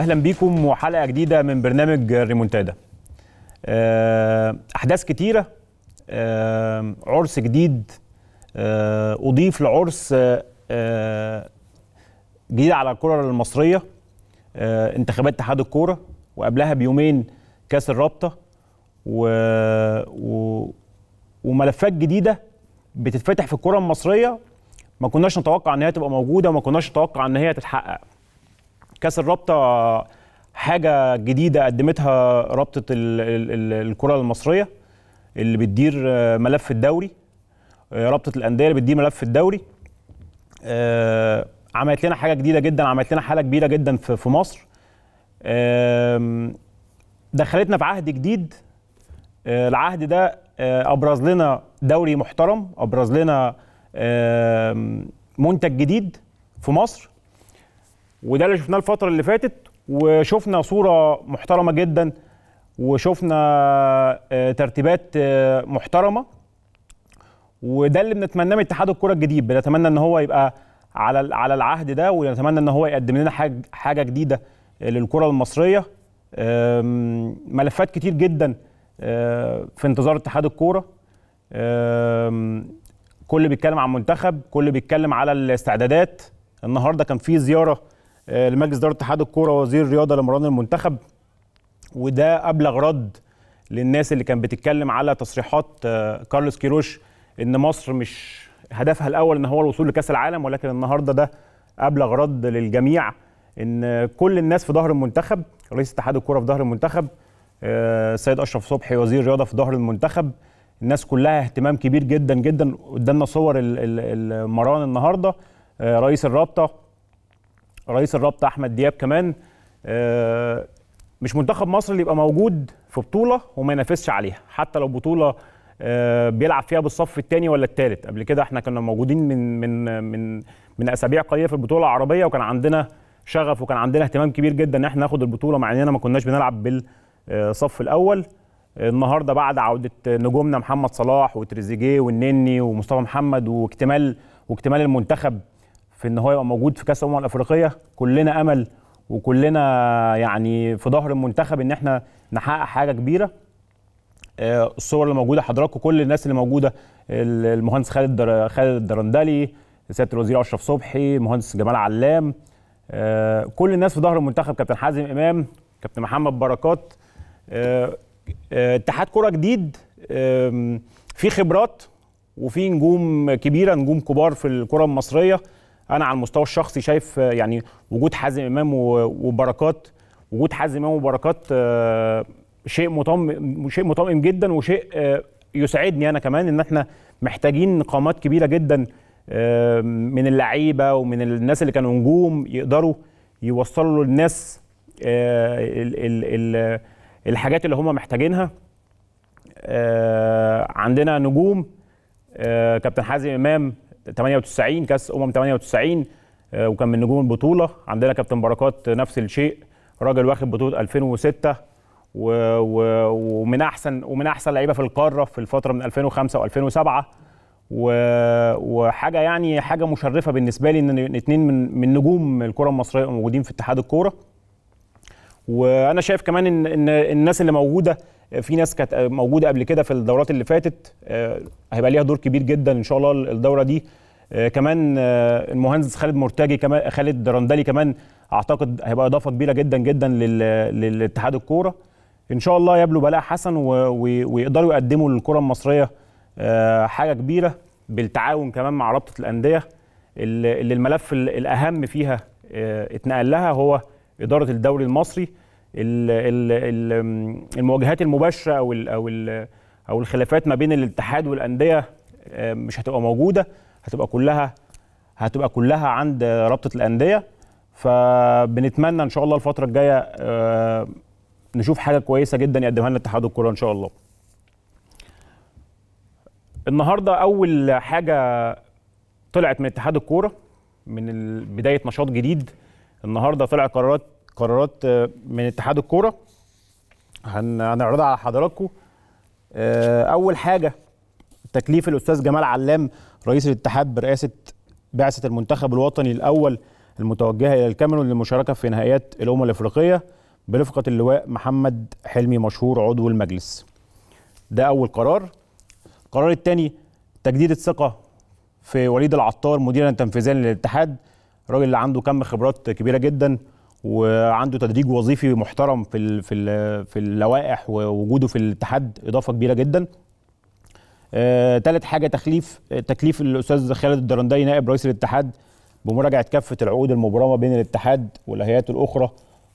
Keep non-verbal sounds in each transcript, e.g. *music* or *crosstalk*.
اهلا بيكم وحلقه جديده من برنامج ريمونتادا آه، احداث كتيره آه، عرس جديد آه، اضيف لعرس جديد على الكره المصريه انتخابات اتحاد الكوره وقبلها بيومين كاس الرابطه و... و... وملفات جديده بتتفتح في الكره المصريه ما كناش نتوقع ان هي تبقى موجوده وما كناش نتوقع ان هي تتحقق كاس الرابطه حاجه جديده قدمتها رابطه الكره المصريه اللي بتدير ملف الدوري رابطه الانديه اللي بتدير ملف الدوري آه، عملت لنا حاجه جديده جدا عملت لنا حاله كبيره جدا في مصر دخلتنا في عهد جديد آه، العهد ده آه، ابرز لنا دوري محترم ابرز لنا منتج جديد في مصر وده اللي شفناه الفتره اللي فاتت وشفنا صوره محترمه جدا وشفنا آه، ترتيبات آه، محترمه وده اللي بنتمناه من اتحاد الكره الجديد بنتمنى ان هو يبقى على على العهد ده ونتمنى ان هو يقدم لنا حاجه حاجه جديده آه، للكره المصريه ملفات كتير جدا في انتظار اتحاد الكوره كل بيتكلم عن منتخب كل بيتكلم على الاستعدادات النهارده كان في زياره آه، لمجلس اداره اتحاد الكوره وزير الرياضه لمران المنتخب وده ابلغ رد للناس اللي كانت بتتكلم على تصريحات آه، كارلوس كيروش ان مصر مش هدفها الاول ان هو الوصول لكاس العالم ولكن النهارده ده ابلغ رد للجميع ان كل الناس في ظهر المنتخب رئيس اتحاد الكوره في ظهر المنتخب آه، السيد اشرف صبحي وزير الرياضه في ظهر المنتخب الناس كلها اهتمام كبير جدا جدا قدامنا صور المران النهارده رئيس الرابطه رئيس الرابطه احمد دياب كمان آه، مش منتخب مصر اللي يبقى موجود في بطوله وما ينافسش عليها حتى لو بطوله آه، بيلعب فيها بالصف الثاني ولا الثالث قبل كده احنا كنا موجودين من من من من اسابيع قليله في البطوله العربيه وكان عندنا شغف وكان عندنا اهتمام كبير جدا ان احنا ناخد البطوله مع اننا ما كناش بنلعب بالصف الاول النهارده بعد عوده نجومنا محمد صلاح وتريزيجيه والنني ومصطفى محمد واكتمال واكتمال المنتخب في ان هو يبقى موجود في كاس الامم الافريقيه كلنا امل وكلنا يعني في ظهر المنتخب ان احنا نحقق حاجه كبيره آه، الصور اللي موجوده حضراتكم كل الناس اللي موجوده المهندس خالد در... خالد الدرندلي سياده الوزير اشرف صبحي المهندس جمال علام آه، كل الناس في ظهر المنتخب كابتن حازم امام كابتن محمد بركات آه، اتحاد كره جديد في خبرات وفي نجوم كبيره نجوم كبار في الكره المصريه انا على المستوى الشخصي شايف آه، يعني وجود حازم امام وبركات وجود حازم امام وبركات آه، شيء مطمئن شيء مطمئن جدا وشيء آه، يسعدني انا كمان ان احنا محتاجين قامات كبيره جدا من اللعيبه ومن الناس اللي كانوا نجوم يقدروا يوصلوا للناس الحاجات اللي هم محتاجينها عندنا نجوم كابتن حازم امام 98 كاس امم 98 آه، وكان من نجوم البطوله عندنا كابتن بركات نفس الشيء راجل واخد بطوله 2006 و... و... ومن احسن ومن احسن لعيبه في القاره في الفتره من 2005 و2007 و... وحاجه يعني حاجه مشرفه بالنسبه لي ان اثنين من من نجوم الكره المصريه موجودين في اتحاد الكوره وانا شايف كمان ان ان الناس اللي موجوده في ناس كانت موجوده قبل كده في الدورات اللي فاتت آه، هيبقى ليها دور كبير جدا ان شاء الله الدوره دي آه، كمان آه، المهندس خالد مرتجي كمان خالد رندلي كمان اعتقد هيبقى اضافه كبيره جدا جدا للاتحاد الكوره ان شاء الله يبلو بلاء حسن ويقدروا يقدموا للكره المصريه آه، حاجه كبيره بالتعاون كمان مع رابطه الانديه اللي الملف الاهم فيها اتنقل لها هو اداره الدوري المصري المواجهات المباشره او او او الخلافات ما بين الاتحاد والانديه مش هتبقى موجوده هتبقى كلها هتبقى كلها عند رابطه الانديه فبنتمنى ان شاء الله الفتره الجايه آه، نشوف حاجه كويسه جدا يقدمها لنا اتحاد الكوره ان شاء الله النهارده اول حاجه طلعت من اتحاد الكوره من بدايه نشاط جديد النهارده طلع قرارات قرارات آه، من اتحاد الكوره هنعرضها على حضراتكم آه، اول حاجه تكليف الاستاذ جمال علام رئيس الاتحاد برئاسة بعثة المنتخب الوطني الأول المتوجهة إلى الكاميرون للمشاركة في نهائيات الأمم الأفريقية برفقة اللواء محمد حلمي مشهور عضو المجلس ده أول قرار القرار الثاني تجديد الثقة في وليد العطار مديرا تنفيذيا للاتحاد راجل اللي عنده كم خبرات كبيرة جدا وعنده تدريج وظيفي محترم في في في اللوائح ووجوده في الاتحاد اضافه كبيره جدا ثالث آه، حاجه تخليف آه، تكليف الاستاذ خالد الدرنداي نائب رئيس الاتحاد بمراجعه كافه العقود المبرمه بين الاتحاد والهيئات الاخرى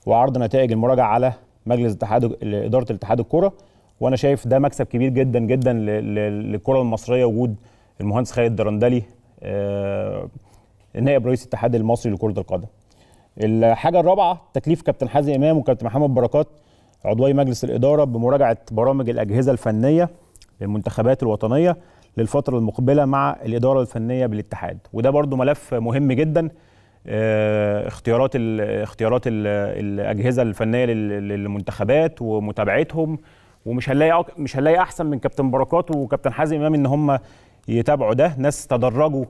وعرض نتائج المراجعه على مجلس اتحاد اداره الاتحاد الكره وانا شايف ده مكسب كبير جدا جدا للكره المصريه وجود المهندس خالد الدرندلي آه، نائب رئيس الاتحاد المصري لكره القدم الحاجه الرابعه تكليف كابتن حازم امام وكابتن محمد بركات عضوي مجلس الاداره بمراجعه برامج الاجهزه الفنيه للمنتخبات الوطنيه للفتره المقبله مع الاداره الفنيه بالاتحاد وده برضو ملف مهم جدا آه، اختيارات الـ اختيارات الـ الاجهزه الفنيه للمنتخبات ومتابعتهم ومش هنلاقي مش هنلاقي احسن من كابتن بركات وكابتن حازم امام ان هم يتابعوا ده ناس تدرجوا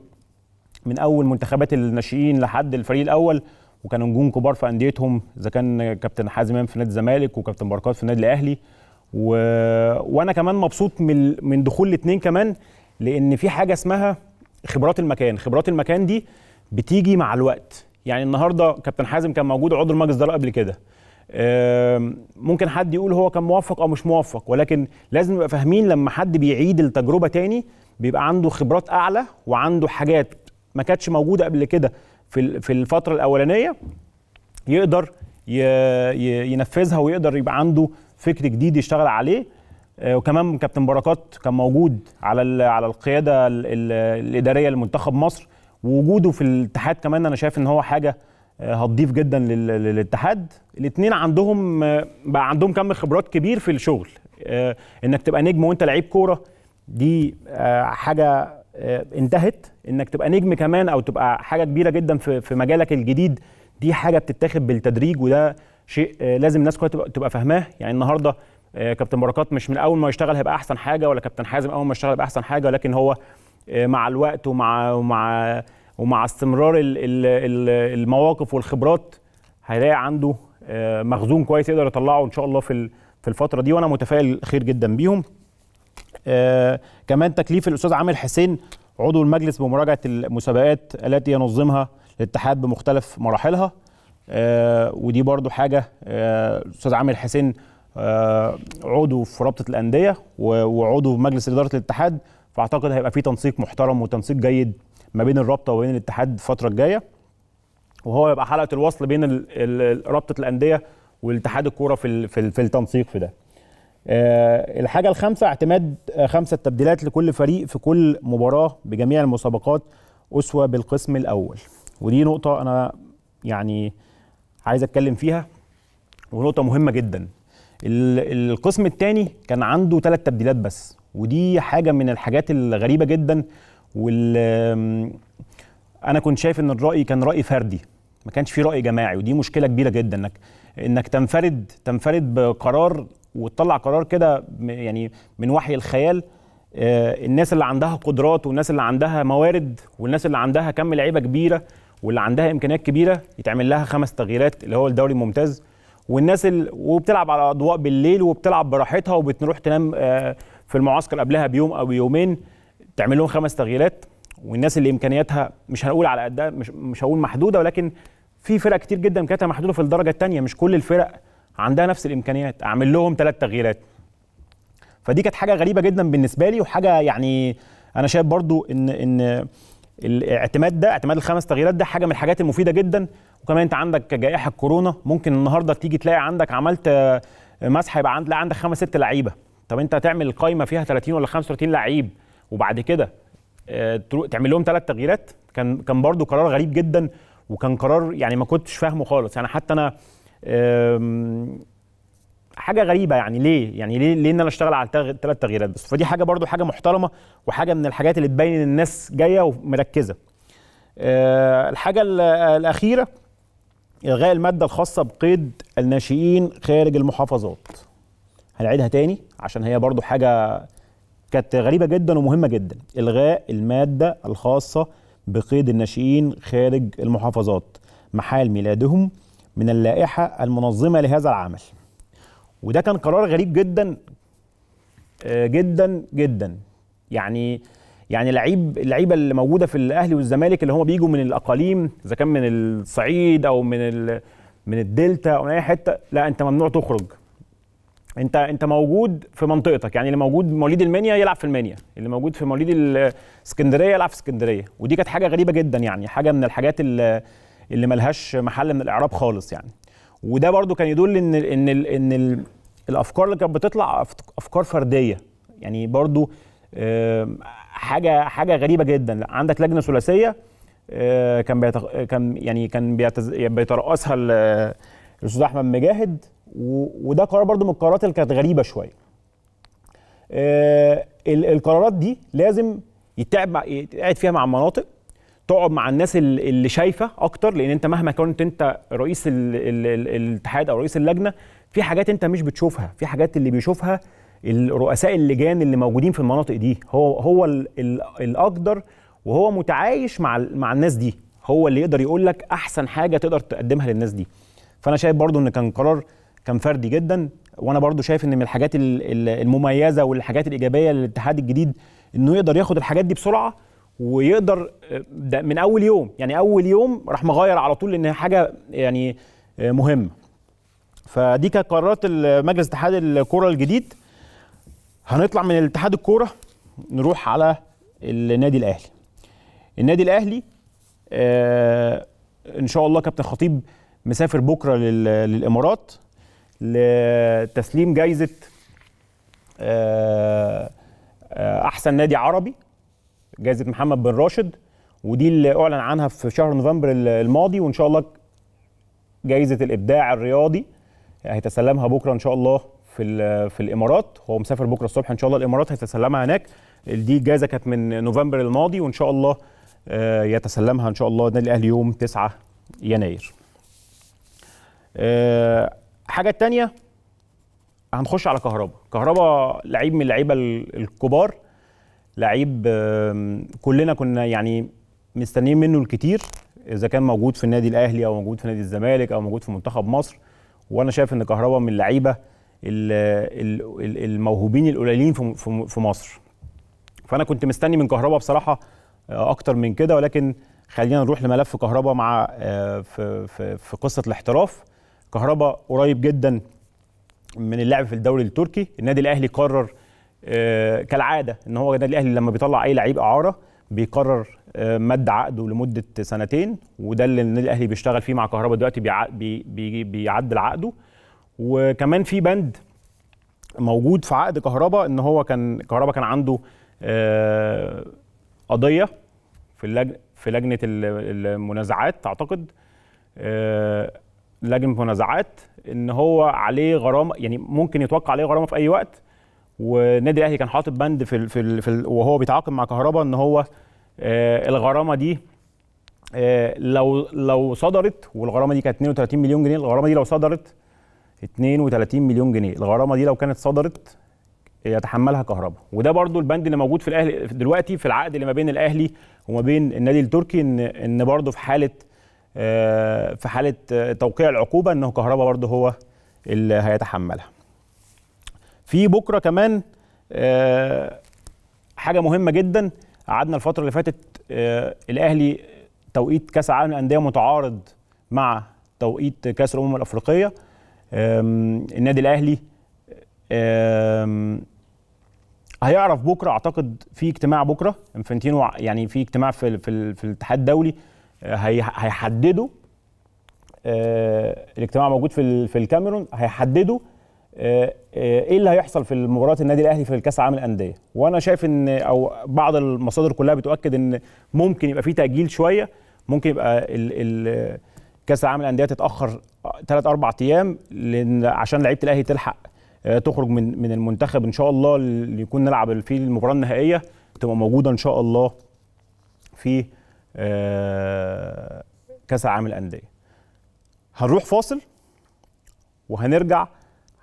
من اول منتخبات الناشئين لحد الفريق الاول وكانوا نجوم كبار في انديتهم اذا كان كابتن حازم امام في نادي الزمالك وكابتن بركات في النادي الاهلي و... وانا كمان مبسوط من من دخول الاثنين كمان لان في حاجه اسمها خبرات المكان خبرات المكان دي بتيجي مع الوقت يعني النهارده كابتن حازم كان موجود عضو المجلس ده قبل كده ممكن حد يقول هو كان موفق او مش موفق ولكن لازم نبقى فاهمين لما حد بيعيد التجربه تاني بيبقى عنده خبرات اعلى وعنده حاجات ما كانتش موجوده قبل كده في في الفتره الاولانيه يقدر ينفذها ويقدر يبقى عنده فكر جديد يشتغل عليه آه، وكمان كابتن بركات كان موجود على على القياده الاداريه لمنتخب مصر ووجوده في الاتحاد كمان انا شايف ان هو حاجه آه، هتضيف جدا للاتحاد الاثنين عندهم آه، بقى عندهم كم خبرات كبير في الشغل انك تبقى نجم وانت لعيب كوره دي حاجه انتهت انك تبقى نجم كمان او تبقى حاجه كبيره جدا في مجالك الجديد دي حاجه بتتاخد بالتدريج وده شيء آه، لازم الناس كلها تبقى تبقى فاهماه يعني النهارده آه، كابتن بركات مش من اول ما يشتغل هيبقى احسن حاجه ولا كابتن حازم اول ما يشتغل هيبقى احسن حاجه ولكن هو آه، مع الوقت ومع ومع ومع استمرار المواقف والخبرات هيلاقي عنده مخزون كويس يقدر يطلعه ان شاء الله في في الفتره دي وانا متفائل خير جدا بيهم كمان تكليف الاستاذ عامر حسين عضو المجلس بمراجعه المسابقات التي ينظمها الاتحاد بمختلف مراحلها آه، ودي برضو حاجه الاستاذ آه، عامر حسين آه، عضو في رابطه الانديه وعضو في مجلس اداره الاتحاد فاعتقد هيبقى في تنسيق محترم وتنسيق جيد ما بين الرابطه وبين الاتحاد الفتره الجايه وهو يبقى حلقه الوصل بين رابطه الانديه والاتحاد الكوره في في التنسيق في ده الحاجه الخامسه اعتماد خمسه تبديلات لكل فريق في كل مباراه بجميع المسابقات اسوه بالقسم الاول ودي نقطه انا يعني عايز اتكلم فيها ونقطه مهمه جدا القسم الثاني كان عنده ثلاث تبديلات بس ودي حاجه من الحاجات الغريبه جدا وال انا كنت شايف ان الراي كان راي فردي ما كانش في راي جماعي ودي مشكله كبيره جدا انك انك تنفرد تنفرد بقرار وتطلع قرار كده يعني من وحي الخيال آه، الناس اللي عندها قدرات والناس اللي عندها موارد والناس اللي عندها كم لعيبه كبيره واللي عندها امكانيات كبيره يتعمل لها خمس تغييرات اللي هو الدوري الممتاز والناس اللي وبتلعب على اضواء بالليل وبتلعب براحتها وبتروح تنام آه، في المعسكر قبلها بيوم او يومين تعمل لهم خمس تغييرات والناس اللي امكانياتها مش هنقول على قدها مش مش هقول محدوده ولكن في فرق كتير جدا كانت محدوده في الدرجه الثانيه مش كل الفرق عندها نفس الامكانيات اعمل لهم ثلاث تغييرات فدي كانت حاجه غريبه جدا بالنسبه لي وحاجه يعني انا شايف برضو ان ان الاعتماد ده اعتماد الخمس تغييرات ده حاجه من الحاجات المفيده جدا وكمان انت عندك جائحه كورونا ممكن النهارده تيجي تلاقي عندك عملت آه، مسح يبقى عندك عندك خمس ست لعيبه طب انت هتعمل قايمه فيها 30 ولا 35 لعيب وبعد كده آه، تعمل لهم ثلاث تغييرات كان كان برده قرار غريب جدا وكان قرار يعني ما كنتش فاهمه خالص يعني حتى انا حاجه غريبه يعني ليه يعني ليه ليه ان انا اشتغل على ثلاث تغييرات بس فدي حاجه برضو حاجه محترمه وحاجه من الحاجات اللي تبين ان الناس جايه ومركزه أه الحاجه الاخيره الغاء الماده الخاصه بقيد الناشئين خارج المحافظات هنعيدها تاني عشان هي برضو حاجه كانت غريبه جدا ومهمه جدا الغاء الماده الخاصه بقيد الناشئين خارج المحافظات محال ميلادهم من اللائحه المنظمه لهذا العمل وده كان قرار غريب جدا آه، جدا جدا يعني يعني لعيب اللعيبه اللي موجوده في الاهلي والزمالك اللي هم بيجوا من الاقاليم اذا كان من الصعيد او من من الدلتا او من اي حته لا انت ممنوع تخرج انت انت موجود في منطقتك يعني اللي موجود مواليد المنيا يلعب في المنيا اللي موجود في مواليد الاسكندريه يلعب في اسكندريه ودي كانت حاجه غريبه جدا يعني حاجه من الحاجات اللي اللي ملهاش محل من الاعراب خالص يعني وده برضو كان يدل ان ان ان الافكار اللي كانت بتطلع افكار فرديه يعني برضو حاجه حاجه غريبه جدا عندك لجنه ثلاثيه آه، كان كان يعني كان بيتز... بيترأسها الاستاذ احمد مجاهد و... وده قرار برضو من القرارات اللي كانت غريبه شويه آه، القرارات دي لازم يتعب مع... يتقعد فيها مع المناطق تقعد مع الناس اللي شايفه اكتر لان انت مهما كنت انت رئيس الاتحاد او رئيس اللجنه في حاجات انت مش بتشوفها في حاجات اللي بيشوفها الرؤساء اللجان اللي موجودين في المناطق دي هو هو الاقدر وهو متعايش مع مع الناس دي هو اللي يقدر يقول لك احسن حاجه تقدر تقدمها للناس دي فانا شايف برضو ان كان قرار كان فردي جدا وانا برضو شايف ان من الحاجات المميزه والحاجات الايجابيه للاتحاد الجديد انه يقدر ياخد الحاجات دي بسرعه ويقدر ده من اول يوم يعني اول يوم راح مغير على طول لان حاجه يعني آه، مهمه فدي كانت قرارات مجلس اتحاد الكوره الجديد هنطلع من الاتحاد الكوره نروح على النادي الاهلي النادي الاهلي آه ان شاء الله كابتن خطيب مسافر بكره للامارات لتسليم جايزه آه, آه، احسن نادي عربي جائزه محمد بن راشد ودي اللي اعلن عنها في شهر نوفمبر الماضي وان شاء الله جائزه الابداع الرياضي هيتسلمها بكره ان شاء الله في في الامارات هو مسافر بكره الصبح ان شاء الله الامارات هيتسلمها هناك دي الجائزه كانت من نوفمبر الماضي وان شاء الله آه، يتسلمها ان شاء الله النادي الاهلي يوم 9 يناير آه، حاجه تانية هنخش على كهربا كهربا لعيب من اللعيبه الكبار لعيب كلنا كنا يعني مستنيين منه الكتير اذا كان موجود في النادي الاهلي او موجود في نادي الزمالك او موجود في منتخب مصر وانا شايف ان كهربا من اللعيبه الموهوبين القليلين في مصر فانا كنت مستني من كهربا بصراحه آه، اكتر من كده ولكن خلينا نروح لملف كهربا مع آه، في في, في قصه الاحتراف كهربا قريب جدا من اللعب في الدوري التركي النادي الاهلي قرر آه، كالعاده ان هو النادي الاهلي لما بيطلع اي لعيب اعاره بيقرر آه، مد عقده لمده سنتين وده اللي النادي الاهلي بيشتغل فيه مع كهربا دلوقتي بيعدل عقده وكمان في بند موجود في عقد كهربا ان هو كان كهربا كان عنده آه، قضيه في اللجنه في لجنه المنازعات اعتقد لجنه منازعات ان هو عليه غرامه يعني ممكن يتوقع عليه غرامه في اي وقت والنادي الاهلي كان حاطط بند في الـ في, الـ في الـ وهو بيتعاقد مع كهربا ان هو آه الغرامه دي آه لو لو صدرت والغرامه دي كانت 32 مليون جنيه الغرامه دي لو صدرت 32 مليون جنيه الغرامه دي لو كانت صدرت يتحملها كهربا وده برضو البند اللي موجود في الاهلي دلوقتي في العقد اللي ما بين الاهلي وما بين النادي التركي ان ان برضو في حاله آه في حاله توقيع العقوبه انه كهربا برضو هو اللي هيتحملها في بكره كمان آه، حاجه مهمه جدا قعدنا الفتره اللي فاتت آه، الاهلي توقيت كاس العالم الانديه متعارض مع توقيت كاس الامم الافريقيه النادي الاهلي هيعرف بكره اعتقد في اجتماع بكره انفنتينو يعني في اجتماع في في, في الاتحاد الدولي آه، هيحددوا الاجتماع موجود في في الكاميرون هيحددوا آه، آه، ايه اللي هيحصل في مباراه النادي الاهلي في الكاس عام الانديه وانا شايف ان او بعض المصادر كلها بتؤكد ان ممكن يبقى في تاجيل شويه ممكن يبقى ال ال كاس العالم الانديه تتاخر ثلاث اربع ايام لان عشان لعيبه الاهلي تلحق آه، تخرج من من المنتخب ان شاء الله اللي يكون نلعب فيه المباراه النهائيه تبقى موجوده ان شاء الله في كاس العالم الانديه هنروح فاصل وهنرجع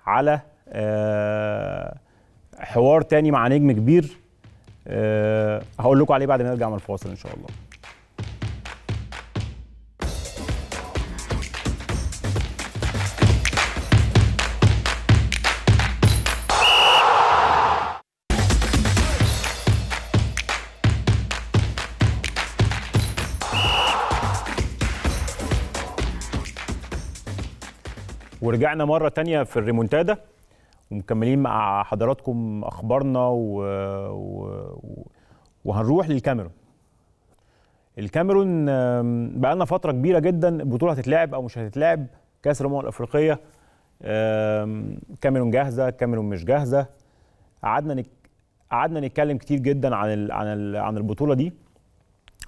على آه، حوار تاني مع نجم كبير آه، هقول لكم عليه بعد ما نرجع من الفاصل ان شاء الله ورجعنا مره تانية في الريمونتادا ومكملين مع حضراتكم اخبارنا و... و... وهنروح للكاميرون الكاميرون بقى لنا فتره كبيره جدا البطوله هتتلعب او مش هتتلعب كاس الامم الافريقيه كاميرون جاهزه كاميرون مش جاهزه قعدنا نك... قعدنا نتكلم كتير جدا عن ال... عن ال... عن البطوله دي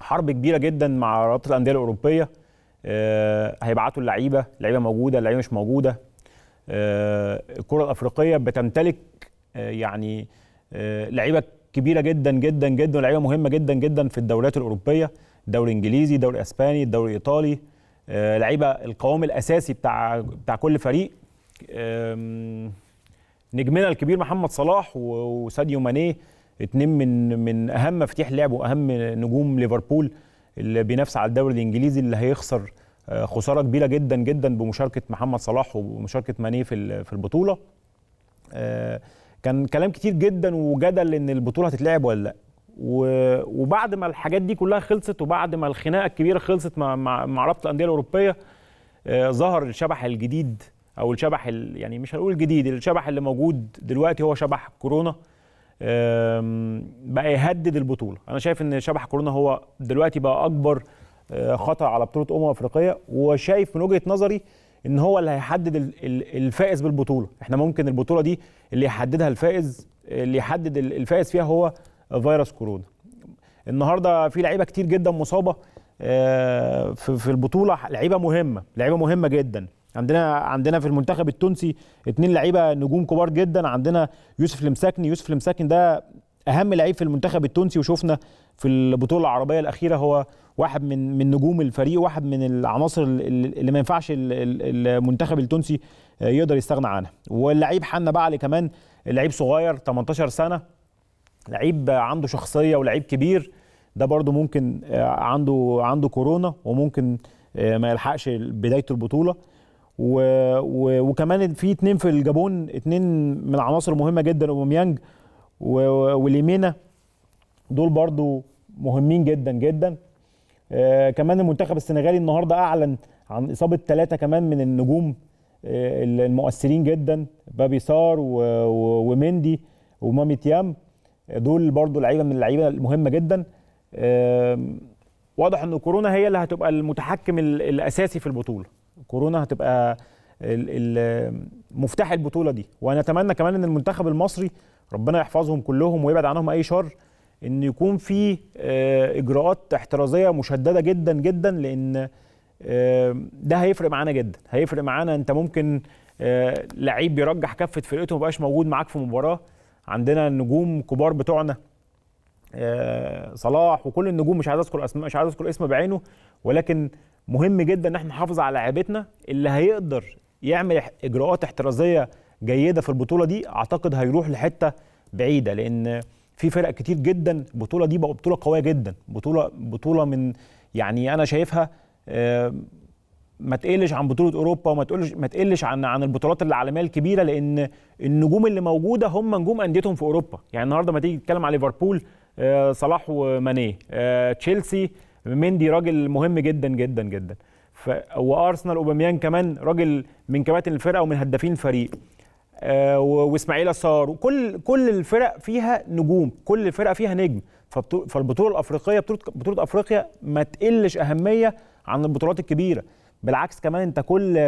حرب كبيره جدا مع رابطه الانديه الاوروبيه آه، هيبعتوا اللعيبه اللعيبه موجوده اللعيبه مش موجوده آه، الكره الافريقيه بتمتلك آه، يعني لعيبه كبيره جدا جدا جدا ولعيبه مهمه جدا جدا في الدوريات الاوروبيه الدوري الانجليزي الدوري الاسباني الدوري الايطالي لعيبه القوام الاساسي بتاع بتاع كل فريق نجمنا الكبير محمد صلاح وساديو ماني اتنين من من اهم مفاتيح لعب واهم نجوم ليفربول اللي بينافس على الدوري الانجليزي اللي هيخسر آه، خساره كبيره جدا جدا بمشاركه محمد صلاح ومشاركه ماني في في البطوله آه، كان كلام كتير جدا وجدل ان البطوله هتتلعب ولا لا وبعد ما الحاجات دي كلها خلصت وبعد ما الخناقه الكبيره خلصت مع مع رابطه الانديه الاوروبيه آه، ظهر الشبح الجديد او الشبح يعني مش هنقول الجديد الشبح اللي موجود دلوقتي هو شبح كورونا بقى يهدد البطوله انا شايف ان شبح كورونا هو دلوقتي بقى اكبر آه، خطر على بطوله امم افريقيه وشايف من وجهه نظري ان هو اللي هيحدد الفائز بالبطوله احنا ممكن البطوله دي اللي يحددها الفائز اللي يحدد الفائز فيها هو فيروس كورونا النهارده في لعيبه كتير جدا مصابه آه، في البطوله لعيبه مهمه لعيبه مهمه جدا عندنا عندنا في المنتخب التونسي اتنين لعيبه نجوم كبار جدا عندنا يوسف المساكني يوسف المساكني ده اهم لعيب في المنتخب التونسي وشفنا في البطوله العربيه الاخيره هو واحد من من نجوم الفريق واحد من العناصر اللي ما ينفعش المنتخب التونسي يقدر يستغنى عنها واللعيب حنا بعلي كمان لعيب صغير 18 سنه لعيب عنده شخصيه ولعيب كبير ده برده ممكن آه، عنده عنده كورونا وممكن آه، ما يلحقش بدايه البطوله و... و... وكمان في اتنين في الجابون اتنين من العناصر مهمه جدا اوباميانج و... وليمينا دول برضو مهمين جدا جدا آه كمان المنتخب السنغالي النهارده اعلن عن اصابه ثلاثه كمان من النجوم آه المؤثرين جدا بابي سار و... و... ومندي ومامي تيام آه، دول برضو لعيبه من اللعيبه المهمه جدا آه واضح ان كورونا هي اللي هتبقى المتحكم الاساسي في البطوله كورونا هتبقى مفتاح البطوله دي ونتمنى كمان ان المنتخب المصري ربنا يحفظهم كلهم ويبعد عنهم اي شر ان يكون في آه، اجراءات احترازيه مشدده جدا جدا لان آه، ده هيفرق معانا جدا هيفرق معانا انت ممكن آه، لعيب بيرجح كفه فرقته ما بقاش موجود معاك في مباراه عندنا النجوم كبار بتوعنا صلاح وكل النجوم مش عايز اذكر اسم مش عايز اذكر اسم بعينه ولكن مهم جدا ان احنا نحافظ على لعيبتنا اللي هيقدر يعمل اجراءات احترازيه جيده في البطوله دي اعتقد هيروح لحته بعيده لان في فرق كتير جدا البطوله دي بقى بطوله قويه جدا بطوله بطوله من يعني انا شايفها ما تقلش عن بطوله اوروبا وما تقلش ما تقلش عن عن البطولات العالميه الكبيره لان النجوم اللي موجوده هم نجوم انديتهم في اوروبا يعني النهارده ما تيجي تتكلم على ليفربول آه، صلاح ومانيه آه، تشيلسي مندي راجل مهم جدا جدا جدا وارسنال اوباميان كمان راجل من كباتن الفرقه ومن هدافين الفريق آه واسماعيل صار وكل كل الفرق فيها نجوم كل الفرقه فيها نجم فالبطوله الافريقيه بطوله بطوله افريقيا ما تقلش اهميه عن البطولات الكبيره بالعكس كمان انت كل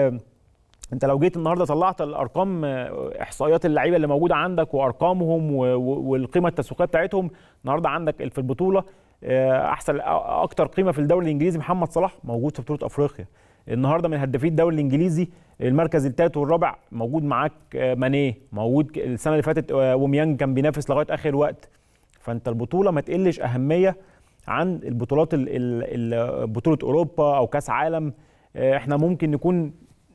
انت لو جيت النهارده طلعت الارقام آه، احصائيات اللعيبه اللي موجوده عندك وارقامهم والقيمه التسويقيه بتاعتهم النهارده عندك في البطوله آه، احسن اكتر قيمه في الدوري الانجليزي محمد صلاح موجود في بطوله افريقيا النهارده من هدافي الدوري الانجليزي المركز الثالث والرابع موجود معاك آه، مانيه موجود السنه اللي فاتت آه، وميانج كان بينافس لغايه اخر وقت فانت البطوله ما تقلش اهميه عن البطولات بطوله اوروبا او كاس عالم احنا ممكن نكون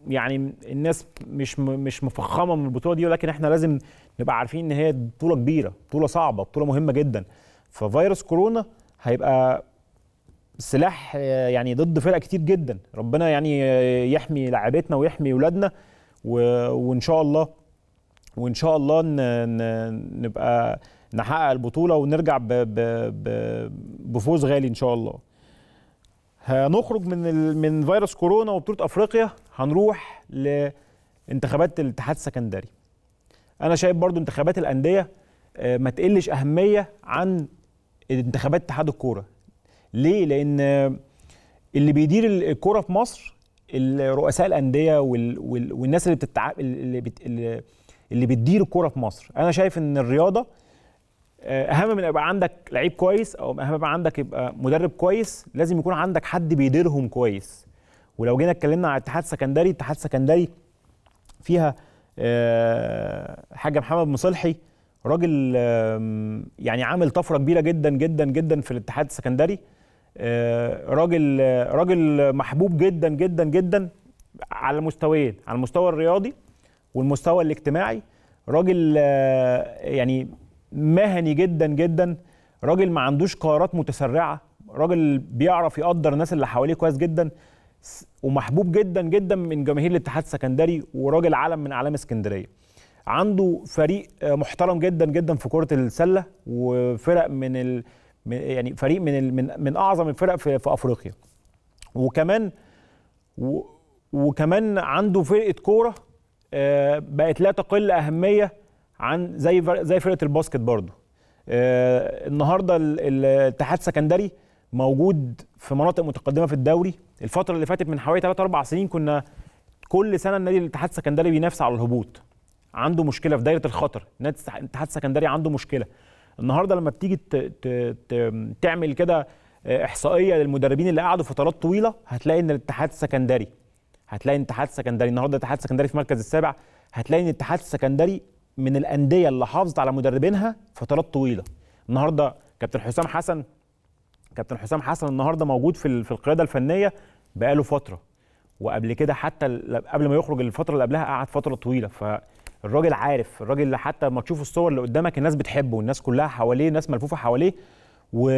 يعني الناس مش مش مفخمه من البطوله دي ولكن احنا لازم نبقى عارفين ان هي بطوله كبيره بطوله صعبه بطوله مهمه جدا ففيروس كورونا هيبقى سلاح يعني ضد فرق كتير جدا ربنا يعني يحمي لعبتنا ويحمي ولادنا وان شاء الله وان شاء الله نبقى نحقق البطوله ونرجع بفوز غالي ان شاء الله هنخرج من من فيروس كورونا وبطوله افريقيا هنروح لانتخابات الاتحاد السكندري انا شايف برضو انتخابات الانديه آه، ما تقلش اهميه عن انتخابات اتحاد الكوره ليه لان اللي بيدير الكوره في مصر رؤساء الانديه وال... وال... والناس اللي بتتع... اللي, بت... اللي بتدير الكوره في مصر انا شايف ان الرياضه آه، اهم من يبقى عندك لعيب كويس او اهم يبقى عندك يبقى مدرب كويس لازم يكون عندك حد بيديرهم كويس ولو جينا اتكلمنا على اتحاد سكندري اتحاد سكندري فيها آه، حاجه محمد مصلحي راجل يعني عامل طفره كبيره جدا جدا جدا في الاتحاد السكندري آه، راجل آه، راجل محبوب جدا جدا جدا على مستويين على المستوى الرياضي والمستوى الاجتماعي راجل آه، يعني مهني جدا جدا راجل ما عندوش قرارات متسرعه راجل بيعرف يقدر الناس اللي حواليه كويس جدا ومحبوب جدا جدا من جماهير الاتحاد السكندري وراجل علم من اعلام اسكندريه عنده فريق آه، محترم جدا جدا في كره السله وفرق من ال... يعني فريق من ال... من اعظم الفرق في, في افريقيا وكمان و... وكمان عنده فرقه كوره آه، بقت لا تقل اهميه عن زي زي فرقه الباسكت برضه آه، النهارده الاتحاد السكندري موجود في مناطق متقدمه في الدوري الفتره اللي فاتت من حوالي 3 4 سنين كنا كل سنه النادي الاتحاد السكندري بينافس على الهبوط عنده مشكله في دايره الخطر نادي الاتحاد السكندري عنده مشكله النهارده لما بتيجي تعمل كده آه، احصائيه للمدربين اللي قعدوا فترات طويله هتلاقي ان الاتحاد السكندري هتلاقي الاتحاد السكندري النهارده الاتحاد السكندري في المركز السابع هتلاقي ان الاتحاد السكندري من الانديه اللي حافظت على مدربينها فترات طويله النهارده كابتن حسام حسن كابتن حسام حسن النهارده موجود في في القياده الفنيه بقاله فتره وقبل كده حتى قبل ما يخرج الفتره اللي قبلها قعد فتره طويله ف الراجل عارف الراجل حتى لما تشوف الصور اللي قدامك الناس بتحبه والناس كلها حواليه الناس ملفوفه حواليه و...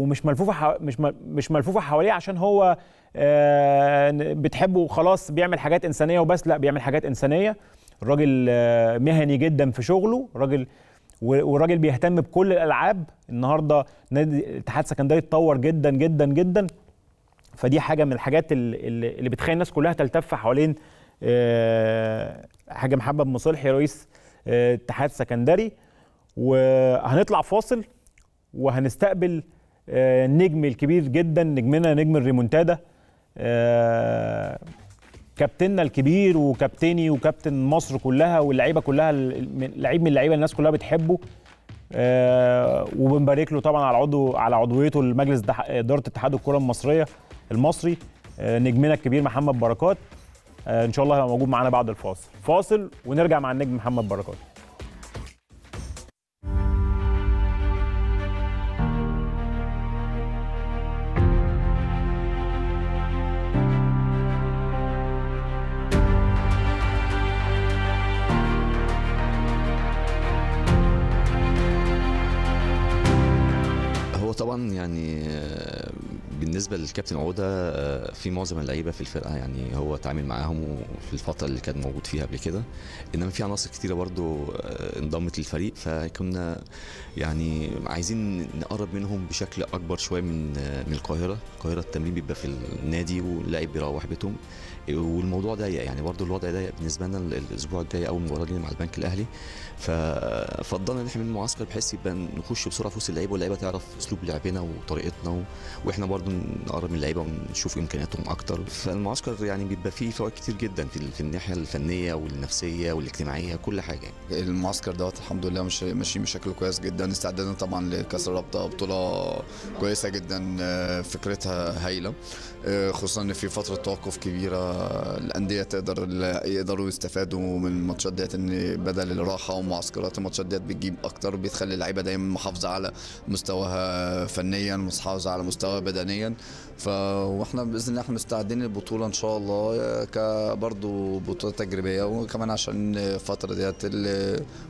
ومش ملفوفه ح... مش م... مش ملفوفه حواليه عشان هو آ... آه، بتحبه وخلاص بيعمل حاجات انسانيه وبس لا بيعمل حاجات انسانيه الراجل آ... آه، مهني جدا في شغله راجل والراجل بيهتم بكل الالعاب النهارده نادي الاتحاد السكندري اتطور جدا جدا جدا فدي حاجه من الحاجات اللي, اللي بتخلي الناس كلها تلتف حوالين آه، حاج محمد مصلحي رئيس آه، اتحاد سكندري وهنطلع فاصل وهنستقبل آه، النجم الكبير جدا نجمنا نجم الريمونتادا كابتننا الكبير وكابتني وكابتن مصر كلها واللعيبه كلها لعيب من اللعيبه الناس كلها بتحبه وبنبارك له طبعا على عضو على عضويته لمجلس اداره اتحاد الكره المصريه المصري نجمنا الكبير محمد بركات آه، ان شاء الله هيبقى موجود معانا بعد الفاصل فاصل ونرجع مع النجم محمد بركات طبعا يعني بالنسبه للكابتن عوده آه، في معظم اللعيبه في الفرقه يعني هو تعامل معاهم في الفتره اللي كان موجود فيها قبل كده انما في عناصر كتيره برضو آه، انضمت للفريق فكنا يعني عايزين نقرب منهم بشكل اكبر شويه من آه، من القاهره القاهره التمرين بيبقى في النادي واللاعب بيروح بيتهم والموضوع ضيق يعني برضو الوضع ضيق بالنسبه لنا الاسبوع الجاي اول مباراه لينا مع البنك الاهلي ففضلنا ان احنا من المعسكر بحيث يبقى نخش بسرعه في وسط اللعيبه واللعيبه تعرف اسلوب لعبنا وطريقتنا و... واحنا برضو نقرب من اللعيبه ونشوف امكانياتهم اكتر فالمعسكر يعني بيبقى فيه فوائد كتير جدا في, في الناحيه الفنيه والنفسيه والاجتماعيه كل حاجه يعني. المعسكر دوت الحمد لله مش ماشي بشكل كويس جدا استعدادنا طبعا لكاس الرابطه بطوله كويسه جدا آه، فكرتها هايله آه، خصوصا ان في فتره توقف كبيره آه، الانديه تقدر يقدروا يستفادوا من الماتشات ديت ان بدل الراحه ومعسكرات الماتشات ديت بتجيب اكتر بتخلي اللعيبه دايما محافظه على مستواها فنيا محافظه على مستواها بدنيا فاحنا باذن الله احنا مستعدين للبطوله ان شاء الله كبرضه بطوله تجريبيه وكمان عشان الفتره ديت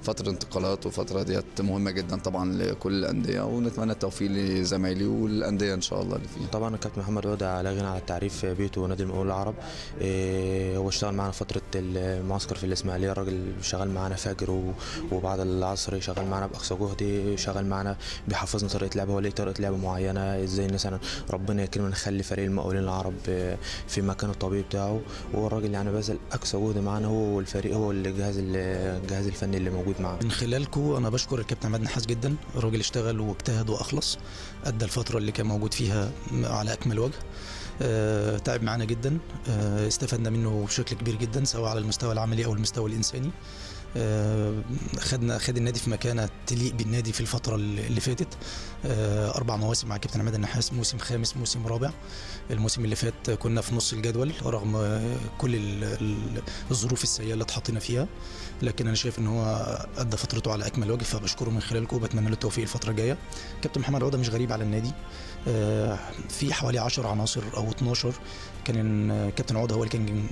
فتره انتقالات وفتره ديت مهمه جدا طبعا لكل الانديه ونتمنى التوفيق لزمايلي والانديه ان شاء الله اللي فيها. طبعا الكابتن محمد وادع لا غنى على التعريف بيته نادي المقاول العرب إيه، هو اشتغل معانا فتره المعسكر في الاسماعيليه الراجل شغال معانا فجر وبعد العصر شغال معانا باقصى جهدي شغال معانا بيحفظنا طريقه لعبه هو ليه طريقه لعبه معينه ازاي مثلا ربنا يكرمنا نخلي فريق المقاولين العرب آه، في مكانه الطبيعي بتاعه وهو الراجل يعني بذل اقصى جهد معانا هو والفريق هو الجهاز الجهاز الفني اللي موجود معانا من خلالكم انا بشكر الكابتن عماد نحاس جدا الراجل اشتغل واجتهد واخلص ادى الفتره اللي كان موجود فيها على اكمل وجه أه تعب معانا جدا أه استفدنا منه بشكل كبير جدا سواء على المستوى العملي او المستوى الانساني أه خدنا خد النادي في مكانه تليق بالنادي في الفتره اللي فاتت آه، اربع مواسم مع كابتن عماد النحاس موسم خامس موسم رابع الموسم اللي فات كنا في نص الجدول رغم كل الظروف السيئه اللي اتحطينا فيها لكن انا شايف ان هو ادى فترته على اكمل وجه فبشكره من خلالكم وبتمنى له التوفيق الفتره الجايه كابتن محمد عوده مش غريب على النادي آه، في حوالي 10 عناصر او 12 كان كابتن عوده هو اللي كان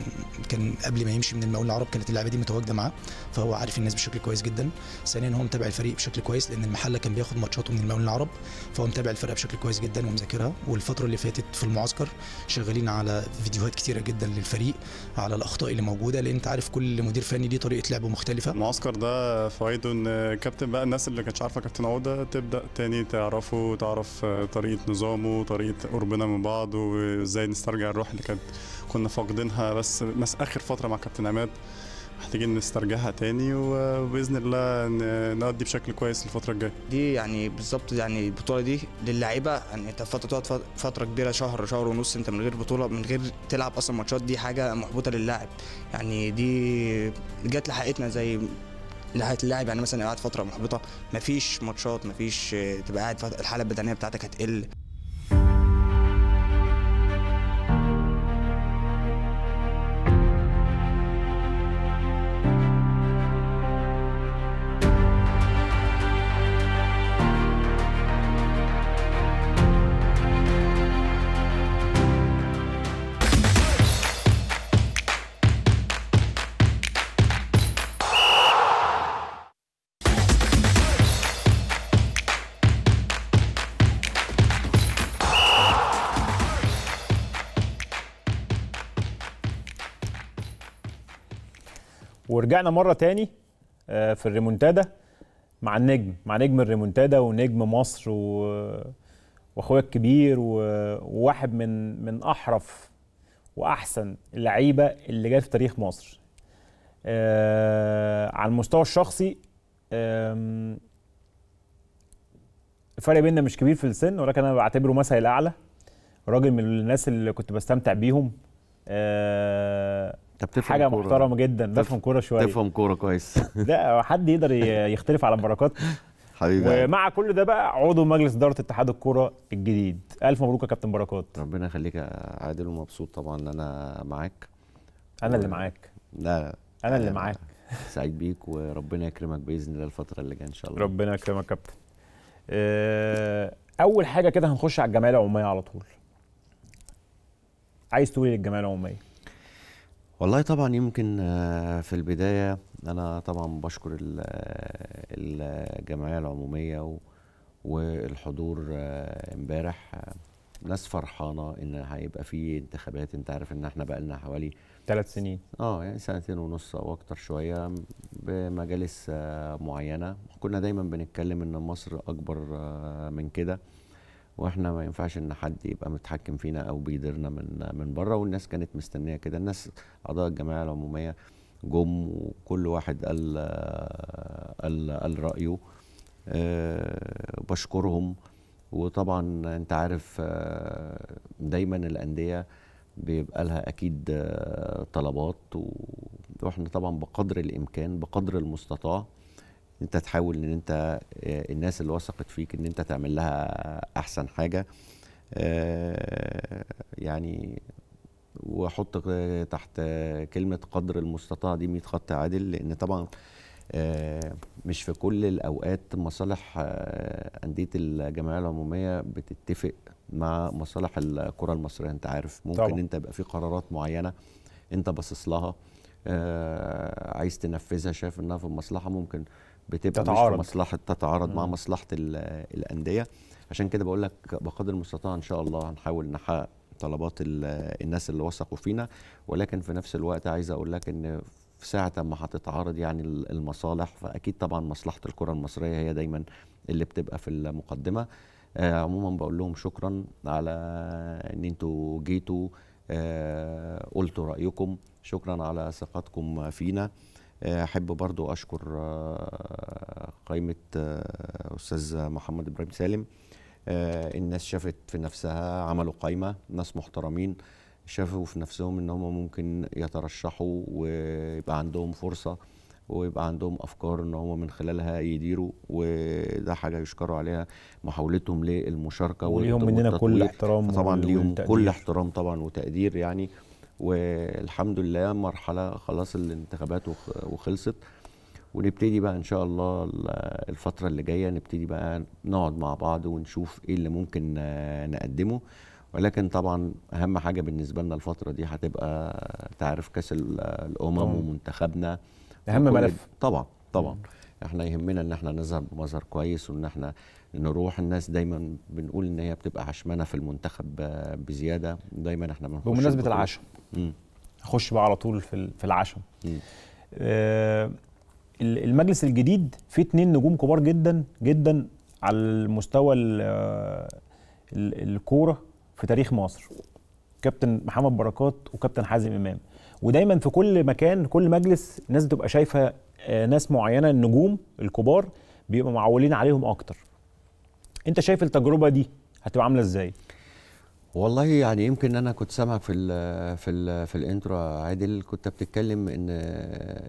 كان قبل ما يمشي من المقاول العرب كانت اللعبه دي متواجده معاه فهو عارف الناس بشكل كويس جدا ثانيا هو متابع الفريق بشكل كويس لان المحله كان بياخد ماتشاته من المقاول العرب فهو متابع الفرقه بشكل كويس جدا ومذاكرها والفتره اللي فاتت في المعسكر شغالين على فيديوهات كتيره جدا للفريق على الاخطاء اللي موجوده لان انت عارف كل مدير فني ليه طريقه لعب مختلفه المعسكر ده فايده ان كابتن بقى الناس اللي كانتش عارفه كابتن عوده تبدا تاني تعرفه وتعرف طريقه نظامه وطريقه قربنا من بعض وازاي نسترجع الروح اللي كانت كنا فاقدينها بس بس اخر فتره مع كابتن عماد محتاجين نسترجعها تاني وباذن الله نقضي بشكل كويس الفتره الجايه دي يعني بالظبط يعني البطوله دي للعيبه يعني انت فتره تقعد فتره كبيره شهر شهر ونص انت من غير بطوله من غير تلعب اصلا ماتشات دي حاجه محبوطه للاعب يعني دي جت لحقتنا زي نهاية اللاعب يعني مثلا قاعد فتره محبطه مفيش ماتشات مفيش تبقى قاعد الحاله البدنيه بتاعتك هتقل ورجعنا مره تاني آه، في الريمونتادا مع النجم مع نجم الريمونتادا ونجم مصر و... واخويا الكبير و... وواحد من من احرف واحسن اللعيبه اللي جايه في تاريخ مصر آه، على المستوى الشخصي الفرق بيننا مش كبير في السن ولكن انا بعتبره مثلي الاعلى راجل من الناس اللي كنت بستمتع بيهم آه بتفهم حاجه كرة. محترمه جدا بفهم كوره شويه تفهم كوره كويس *laughs* لا حد يقدر يختلف على بركات *laughs* حبيبي ومع كل ده بقى عضو مجلس اداره اتحاد الكوره الجديد الف مبروك يا كابتن بركات ربنا يخليك يا عادل ومبسوط طبعا ان انا معاك انا اللي معاك لا لا انا اللي معاك *laughs* سعيد بيك وربنا يكرمك باذن الله الفتره اللي جايه ان شاء الله ربنا يكرمك يا كابتن آه، اول حاجه كده هنخش على الجمعيه العموميه على طول عايز تقول ايه للجمعيه العموميه والله طبعا يمكن آه، في البداية أنا طبعا بشكر آه، الجمعية العمومية والحضور آه، امبارح ناس فرحانة إن هيبقى في انتخابات أنت عارف إن إحنا بقالنا حوالي ثلاث سنين اه يعني سنتين ونص او اكتر شويه بمجالس معينه كنا دايما بنتكلم ان مصر اكبر من كده واحنا ما ينفعش ان حد يبقى متحكم فينا او بيديرنا من من بره والناس كانت مستنيه كده الناس اعضاء الجمعيه العموميه جم وكل واحد قال قال, قال رايه آه، بشكرهم وطبعا انت عارف آه، دايما الانديه بيبقى لها اكيد آه، طلبات واحنا طبعا بقدر الامكان بقدر المستطاع انت تحاول ان انت آه، الناس اللي وثقت فيك ان انت تعمل لها احسن حاجه آه، يعني واحط تحت كلمه قدر المستطاع دي 100 خط عادل لان طبعا آه، مش في كل الاوقات مصالح انديه الجمعيه العموميه بتتفق مع مصالح الكره المصريه انت عارف ممكن طبعا. انت يبقى في قرارات معينه انت باصص لها عايز تنفذها شايف انها في المصلحه ممكن بتبقى تتعارض. مش مصلحه تتعارض م. مع مصلحه الانديه عشان كده بقول لك بقدر المستطاع ان شاء الله هنحاول نحقق طلبات الناس اللي وثقوا فينا ولكن في نفس الوقت عايز اقول لك ان في ساعه ما هتتعارض يعني المصالح فاكيد طبعا مصلحه الكره المصريه هي دايما اللي بتبقى في المقدمه آه عموما بقول لهم شكرا على ان انتوا جيتوا آه قلتوا رايكم شكرا على ثقتكم فينا احب برضو اشكر آه، قائمه آه، استاذ محمد ابراهيم سالم آه، الناس شافت في نفسها عملوا قائمه ناس محترمين شافوا في نفسهم ان هم ممكن يترشحوا ويبقى عندهم فرصه ويبقى عندهم افكار ان هم من خلالها يديروا وده حاجه يشكروا عليها محاولتهم للمشاركه وليهم مننا كل احترام طبعا ليهم كل احترام طبعا وتقدير يعني والحمد لله مرحله خلاص الانتخابات وخلصت ونبتدي بقى ان شاء الله الفتره اللي جايه نبتدي بقى نقعد مع بعض ونشوف ايه اللي ممكن آه، نقدمه ولكن طبعا اهم حاجه بالنسبه لنا الفتره دي هتبقى آه، تعرف كاس الامم طبعا. ومنتخبنا اهم ملف طبعا طبعا احنا يهمنا ان احنا نظهر بمظهر كويس وان احنا ان روح الناس دايما بنقول ان هي بتبقى عشمنه في المنتخب بزياده دايما احنا بنخش بمناسبه العشم اخش بقى على طول في في العشم آه المجلس الجديد فيه اتنين نجوم كبار جدا جدا على المستوى آه، الكوره في تاريخ مصر كابتن محمد بركات وكابتن حازم امام ودايما في كل مكان كل مجلس الناس بتبقى شايفه آه، ناس معينه النجوم الكبار بيبقوا معولين عليهم اكتر انت شايف التجربه دي هتبقى عامله ازاي والله يعني يمكن انا كنت سامع في الـ في الـ في الانترو عادل كنت بتتكلم ان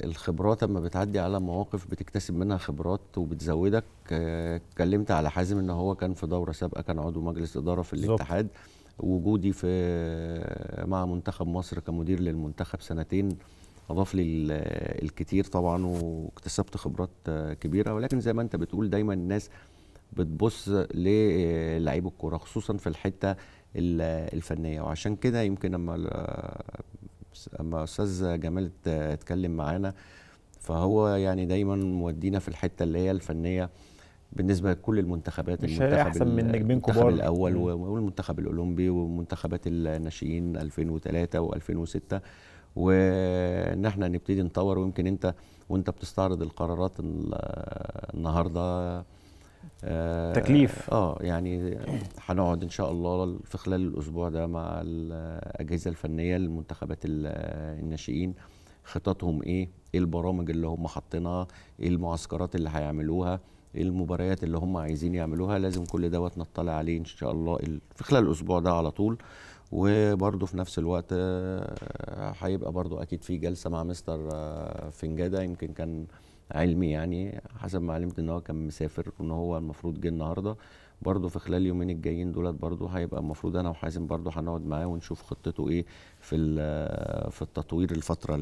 الخبرات لما بتعدي على مواقف بتكتسب منها خبرات وبتزودك اتكلمت على حازم ان هو كان في دوره سابقه كان عضو مجلس اداره في الاتحاد وجودي في مع منتخب مصر كمدير للمنتخب سنتين اضاف لي الكتير طبعا واكتسبت خبرات كبيره ولكن زي ما انت بتقول دايما الناس بتبص للعيب الكوره خصوصا في الحته الفنيه وعشان كده يمكن اما اما استاذ جمال اتكلم معانا فهو يعني دايما مودينا في الحته اللي هي الفنيه بالنسبه لكل المنتخبات مش المنتخب احسن من نجمين كبار الاول والمنتخب الاولمبي ومنتخبات الناشئين 2003 و2006 وان احنا نبتدي نطور ويمكن انت وانت بتستعرض القرارات النهارده آه، تكليف اه يعني هنقعد ان شاء الله في خلال الاسبوع ده مع الاجهزه الفنيه لمنتخبات الناشئين خططهم ايه ايه البرامج اللي هم حاطينها ايه المعسكرات اللي هيعملوها ايه المباريات اللي هم عايزين يعملوها لازم كل دوت نطلع عليه ان شاء الله في خلال الاسبوع ده على طول وبرده في نفس الوقت آه، هيبقى برده اكيد في جلسه مع مستر آه، فنجاده يمكن كان علمي يعني حسب ما علمت ان هو كان مسافر وان هو المفروض جه النهارده برضه في خلال اليومين الجايين دولت برضه هيبقى المفروض انا وحازم برضه هنقعد معاه ونشوف خطته ايه في في التطوير الفتره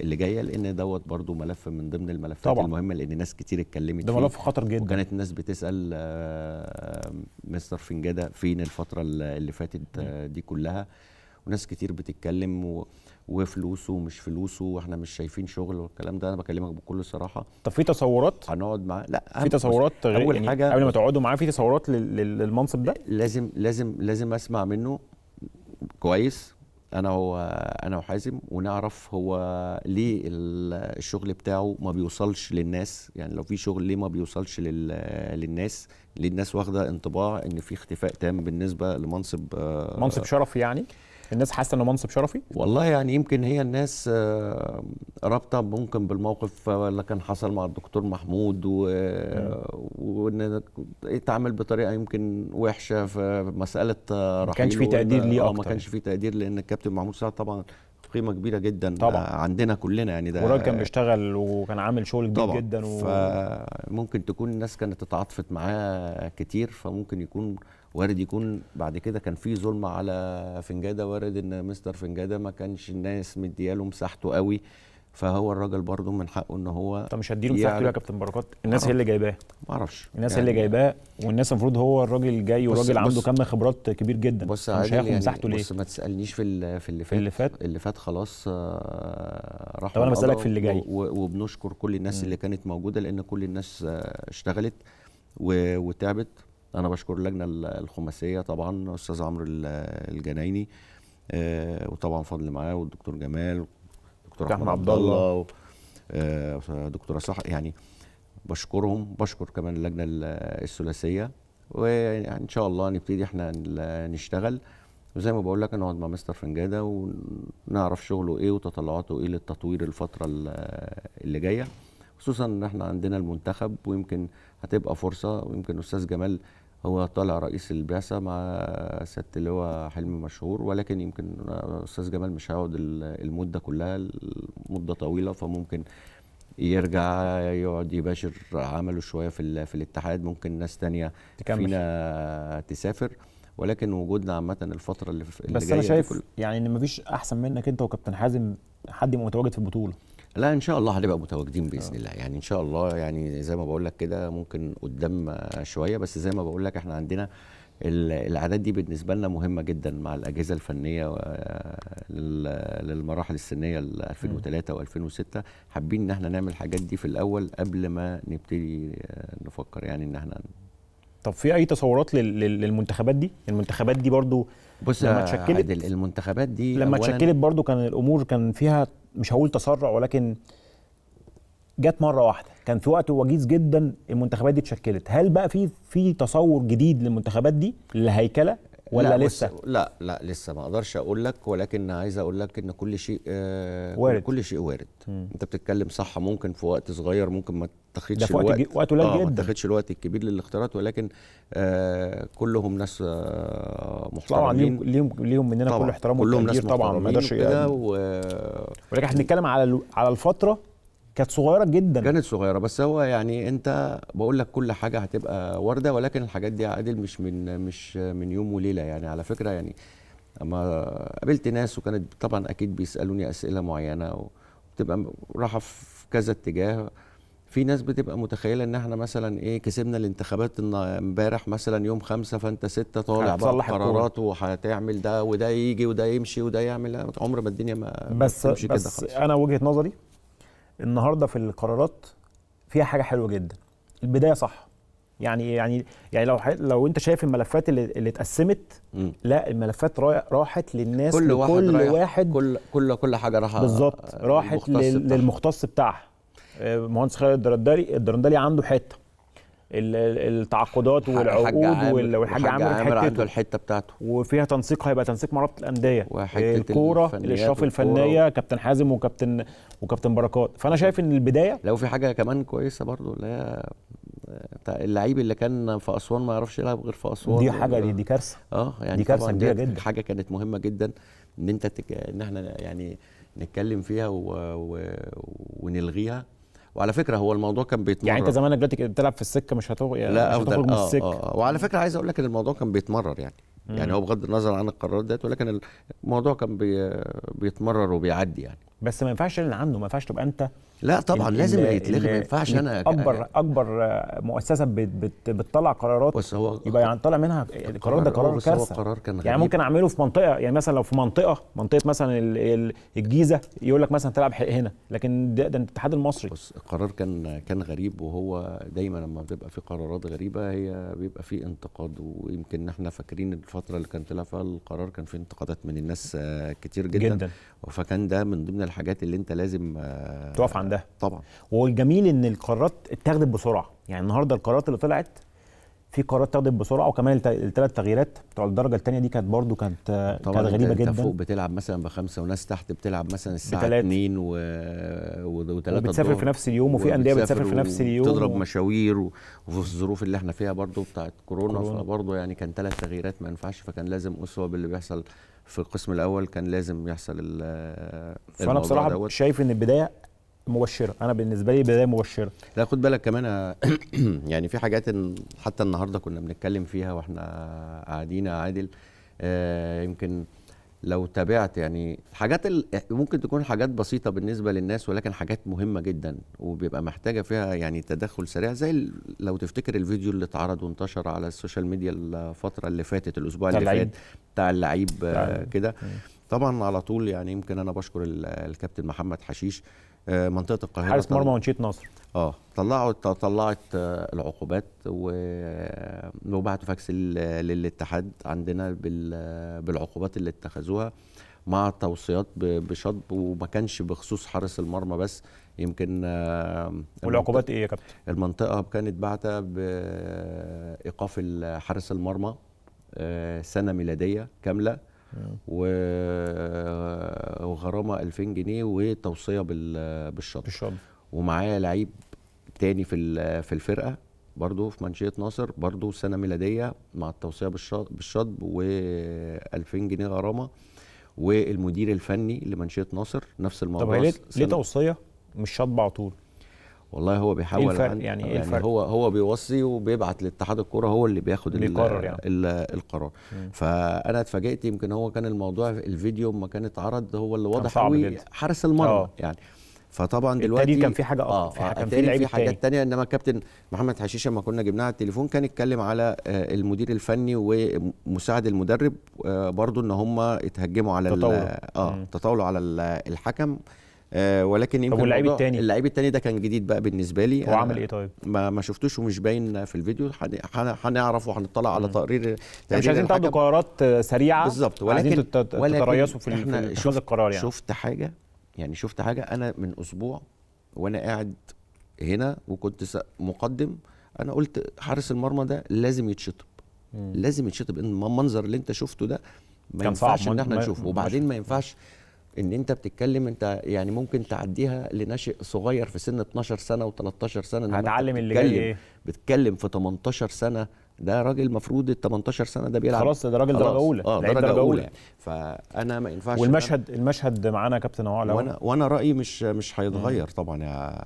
اللي جايه لان دوت برضه ملف من ضمن الملفات طبعا. المهمه لان ناس كتير اتكلمت ده ملف خطر جدا وكانت الناس بتسال آه، مستر فنجاده فين الفتره اللي فاتت آه، دي كلها وناس كتير بتتكلم و... وفلوسه ومش فلوسه واحنا مش شايفين شغل والكلام ده انا بكلمك بكل صراحه طب في تصورات هنقعد معاه لا في تصورات غير اول يعني حاجه قبل ما تقعدوا معاه في تصورات للمنصب ده لازم لازم لازم اسمع منه كويس انا هو انا وحازم ونعرف هو ليه الشغل بتاعه ما بيوصلش للناس يعني لو في شغل ليه ما بيوصلش للناس ليه الناس واخده انطباع ان في اختفاء تام بالنسبه لمنصب آه، منصب شرف يعني الناس حاسه انه منصب شرفي والله يعني يمكن هي الناس آه، رابطه ممكن بالموقف اللي كان حصل مع الدكتور محمود و... آه، وان اتعامل بطريقه يمكن وحشه في مساله رحيله آه، ما كانش في تقدير ليه اكتر ما يعني. كانش في تقدير لان الكابتن محمود سعد طبعا قيمه كبيره جدا طبعا. عندنا كلنا يعني ده وراجل كان بيشتغل وكان عامل شغل كبير جدا و... فممكن تكون الناس كانت اتعاطفت معاه كتير فممكن يكون وارد يكون بعد كده كان في ظلم على فنجاده وارد ان مستر فنجاده ما كانش الناس مدياله مساحته قوي فهو الراجل برضه من حقه ان هو طب مش هديله مساحته يا كابتن بركات الناس هي اللي جايباه ما اعرفش الناس يعني... هي اللي يعني جايباه والناس المفروض هو الراجل جاي والراجل عنده كم خبرات كبير جدا بص مش هياخد يعني مساحته ليه بص ما تسالنيش في اللي في اللي فات اللي فات اللي فات خلاص آه، راح طب انا بسالك في اللي جاي وبنشكر كل الناس م. اللي كانت موجوده لان كل الناس آه، اشتغلت وتعبت انا بشكر اللجنه الخماسيه طبعا استاذ عمرو الجنايني آه، وطبعا فضل معاه والدكتور جمال دكتور نعم، احمد عبد الله ودكتوره آه، صح يعني بشكرهم بشكر كمان اللجنه الثلاثيه وان شاء الله نبتدي احنا نشتغل وزي ما بقول لك نقعد مع مستر فنجاده ونعرف شغله ايه وتطلعاته ايه للتطوير الفتره اللي جايه خصوصا ان احنا عندنا المنتخب ويمكن هتبقى فرصه ويمكن استاذ جمال هو طلع رئيس البعثه مع سياده اللواء حلمي مشهور ولكن يمكن استاذ جمال مش هيقعد المده كلها مدة طويله فممكن يرجع يقعد يباشر عمله شويه في في الاتحاد ممكن ناس تانية تكمل. فينا تسافر ولكن وجودنا عامه الفتره اللي, اللي بس انا شايف يعني ان مفيش احسن منك انت وكابتن حازم حد يبقى متواجد في البطوله لا ان شاء الله هنبقى متواجدين باذن آه. الله يعني ان شاء الله يعني زي ما بقول لك كده ممكن قدام شويه بس زي ما بقول لك احنا عندنا الاعداد دي بالنسبه لنا مهمه جدا مع الاجهزه الفنيه آه، للمراحل السنيه 2003 و2006 حابين ان احنا نعمل الحاجات دي في الاول قبل ما نبتدي آه، نفكر يعني ان احنا طب في اي تصورات للمنتخبات دي المنتخبات دي برضو بص لما اتشكلت المنتخبات دي لما اتشكلت برضو كان الامور كان فيها مش هقول تسرع ولكن جت مره واحده كان في وقت وجيز جدا المنتخبات دي اتشكلت هل بقى في في تصور جديد للمنتخبات دي للهيكله ولا لا لسه لا لا لسه ما اقدرش اقول لك ولكن عايز اقول لك ان كل شيء آه وارد كل شيء وارد م. انت بتتكلم صح ممكن في وقت صغير ممكن ما تاخدش الوقت وقت, وقت قليل آه جدا ما تاخدش الوقت الكبير للاختيارات ولكن آه كلهم ناس آه محترمين طبعا ليهم ليهم ليهم مننا طبعا كل احترام كلهم ناس طبعا ما اقدرش كده و... ولكن احنا بنتكلم على على الفتره كانت صغيره جدا كانت صغيره بس هو يعني انت بقول لك كل حاجه هتبقى وارده ولكن الحاجات دي يا عادل مش من مش من يوم وليله يعني على فكره يعني اما قابلت ناس وكانت طبعا اكيد بيسالوني اسئله معينه وبتبقى رايحه في كذا اتجاه في ناس بتبقى متخيله ان احنا مثلا ايه كسبنا الانتخابات امبارح مثلا يوم خمسة فانت ستة طالع بقى قرارات وهتعمل ده وده يجي وده يمشي وده يعمل عمر ما الدنيا ما بس بس كده خلاص. انا وجهه نظري النهارده في القرارات فيها حاجه حلوه جدا البدايه صح يعني يعني يعني لو لو انت شايف الملفات اللي, اللي اتقسمت لا الملفات راحت للناس كل واحد كل واحد كل كل, كل حاجه راحت بالظبط راحت للمختص بتاعها مهندس خالد الدرندلي الدرندلي عنده حته التعاقدات والعقود والحاج عامر, عامر عنده الحته بتاعته وفيها تنسيق هيبقى تنسيق مع رابطه الانديه الكوره الاشراف الفنيه كابتن حازم وكابتن وكابتن بركات فانا شايف ان البدايه لو في حاجه كمان كويسه برضو اللي هي آه، اللعيب اللي كان في اسوان ما يعرفش يلعب غير في اسوان دي حاجه دي, دي كارثه اه يعني دي كارثه كبيره جدا حاجه كانت مهمه جدا ان انت تك... ان احنا يعني نتكلم فيها و... و... ونلغيها وعلى فكره هو الموضوع كان بيتمرن يعني انت زمانك دلوقتي كنت بتلعب في السكه مش هتخرج يعني لا مش هتخرج من آه السكه آه،, آه وعلى فكره عايز اقول لك ان الموضوع كان بيتمرر يعني مم. يعني هو بغض النظر عن القرارات ديت ولكن الموضوع كان بي بيتمرر وبيعدي يعني بس ما ينفعش اللي عنده ما ينفعش تبقى انت لا طبعا الـ لازم يتلغي ما ينفعش انا اكبر اكبر مؤسسه بت بت بتطلع قرارات بس هو يبقى يعني طالع منها القرار ده قرار كارثه قرار كان يعني ممكن اعمله في منطقه يعني مثلا لو في منطقه منطقه مثلا الجيزه يقول لك مثلا تلعب هنا لكن ده, ده الاتحاد المصري بص القرار كان كان غريب وهو دايما لما بتبقى في قرارات غريبه هي بيبقى في انتقاد ويمكن احنا فاكرين الفتره اللي كان طلع فيها القرار كان في انتقادات من الناس آه، كتير جدا, جدا. فكان ده من ضمن الحاجات اللي انت لازم آه، تقف عندها طبعا والجميل ان القرارات اتخذت بسرعه يعني النهارده القرارات اللي طلعت في قرارات اتخذت بسرعه وكمان الثلاث تغييرات بتوع الدرجه الثانيه دي كانت برده كانت طبعا كانت غريبه انت جدا فوق بتلعب مثلا بخمسه وناس تحت بتلعب مثلا الساعه 2 و... وثلاثه بتسافر في نفس اليوم وفي انديه بتسافر في نفس اليوم وتضرب و... مشاوير و... وفي الظروف اللي احنا فيها برده بتاعت كورونا, كورونا. فبرضه يعني كان ثلاث تغييرات ما ينفعش فكان لازم اسوه باللي بيحصل في القسم الاول كان لازم يحصل فانا بصراحه دوت. شايف ان البدايه مبشره انا بالنسبه لي بدايه مبشره لا خد بالك كمان آه، *clears throat* يعني في حاجات حتى النهارده كنا بنتكلم فيها واحنا قاعدين عادل آه يمكن لو تابعت يعني حاجات ممكن تكون حاجات بسيطه بالنسبه للناس ولكن حاجات مهمه جدا وبيبقى محتاجه فيها يعني تدخل سريع زي لو تفتكر الفيديو اللي اتعرض وانتشر على السوشيال ميديا الفتره اللي فاتت الاسبوع اللي فات بتاع اللعيب آه، كده طبعا على طول يعني يمكن انا بشكر الكابتن محمد حشيش آه، منطقه القاهره حارس مرمى ونشيط نصر اه طلعوا طلعت آه، العقوبات آه، وبعتوا فاكس للاتحاد عندنا بالعقوبات اللي اتخذوها مع توصيات بشطب وما كانش بخصوص حارس المرمى بس يمكن والعقوبات ايه يا كابتن؟ المنطقه كانت بعتة بايقاف حارس المرمى سنه ميلاديه كامله آه، وغرامه 2000 جنيه وتوصيه بالشطر آه، بالشطر ومعايا لعيب تاني في في الفرقه برضه في منشيه ناصر برضه سنه ميلاديه مع التوصيه بالشطب و2000 جنيه غرامه والمدير الفني لمنشيه ناصر نفس الموضوع طب ليه ليه توصيه مش شطب على طول؟ والله هو بيحاول إيه الفرق يعني, يعني, إيه يعني الفرق؟ هو هو بيوصي وبيبعت لاتحاد الكوره هو اللي بياخد يعني. القرار يعني. القرار م. فانا اتفاجئت يمكن هو كان الموضوع الفيديو ما كان اتعرض هو اللي واضح قوي حارس المرمى آه. يعني فطبعا دلوقتي كان في حاجه اه في حاجه آه، كان في لعيب حاجات تانية انما كابتن محمد حشيشه لما كنا جبناه على التليفون كان اتكلم على آه، المدير الفني ومساعد المدرب برضو ان هم اتهجموا على اه تطاولوا على الحكم آه ولكن يمكن واللعيب التاني اللعيب التاني ده كان جديد بقى بالنسبه لي هو عمل ايه طيب؟ ما, ما شفتوش ومش باين في الفيديو هنعرف وهنطلع على تقرير يعني مش عايزين تاخدوا قرارات سريعه بالظبط ولكن تتريثوا في اتخاذ القرار يعني شفت حاجه يعني شفت حاجه انا من اسبوع وانا قاعد هنا وكنت مقدم انا قلت حارس المرمى ده لازم يتشطب لازم يتشطب ان المنظر اللي انت شفته ده ما ينفعش ان احنا نشوفه وبعدين ما ينفعش ان انت بتتكلم انت يعني ممكن تعديها لناشئ صغير في سن 12 سنه و13 سنه هتعلم اللي جاي ايه بتتكلم في 18 سنه ده راجل المفروض ال 18 سنه ده بيلعب خلاص ده راجل درجه اولى اه درجه, درجة اولى يعني. فانا ما ينفعش والمشهد أنا المشهد معانا كابتن هو وانا وانا رايي مش مش هيتغير طبعا يا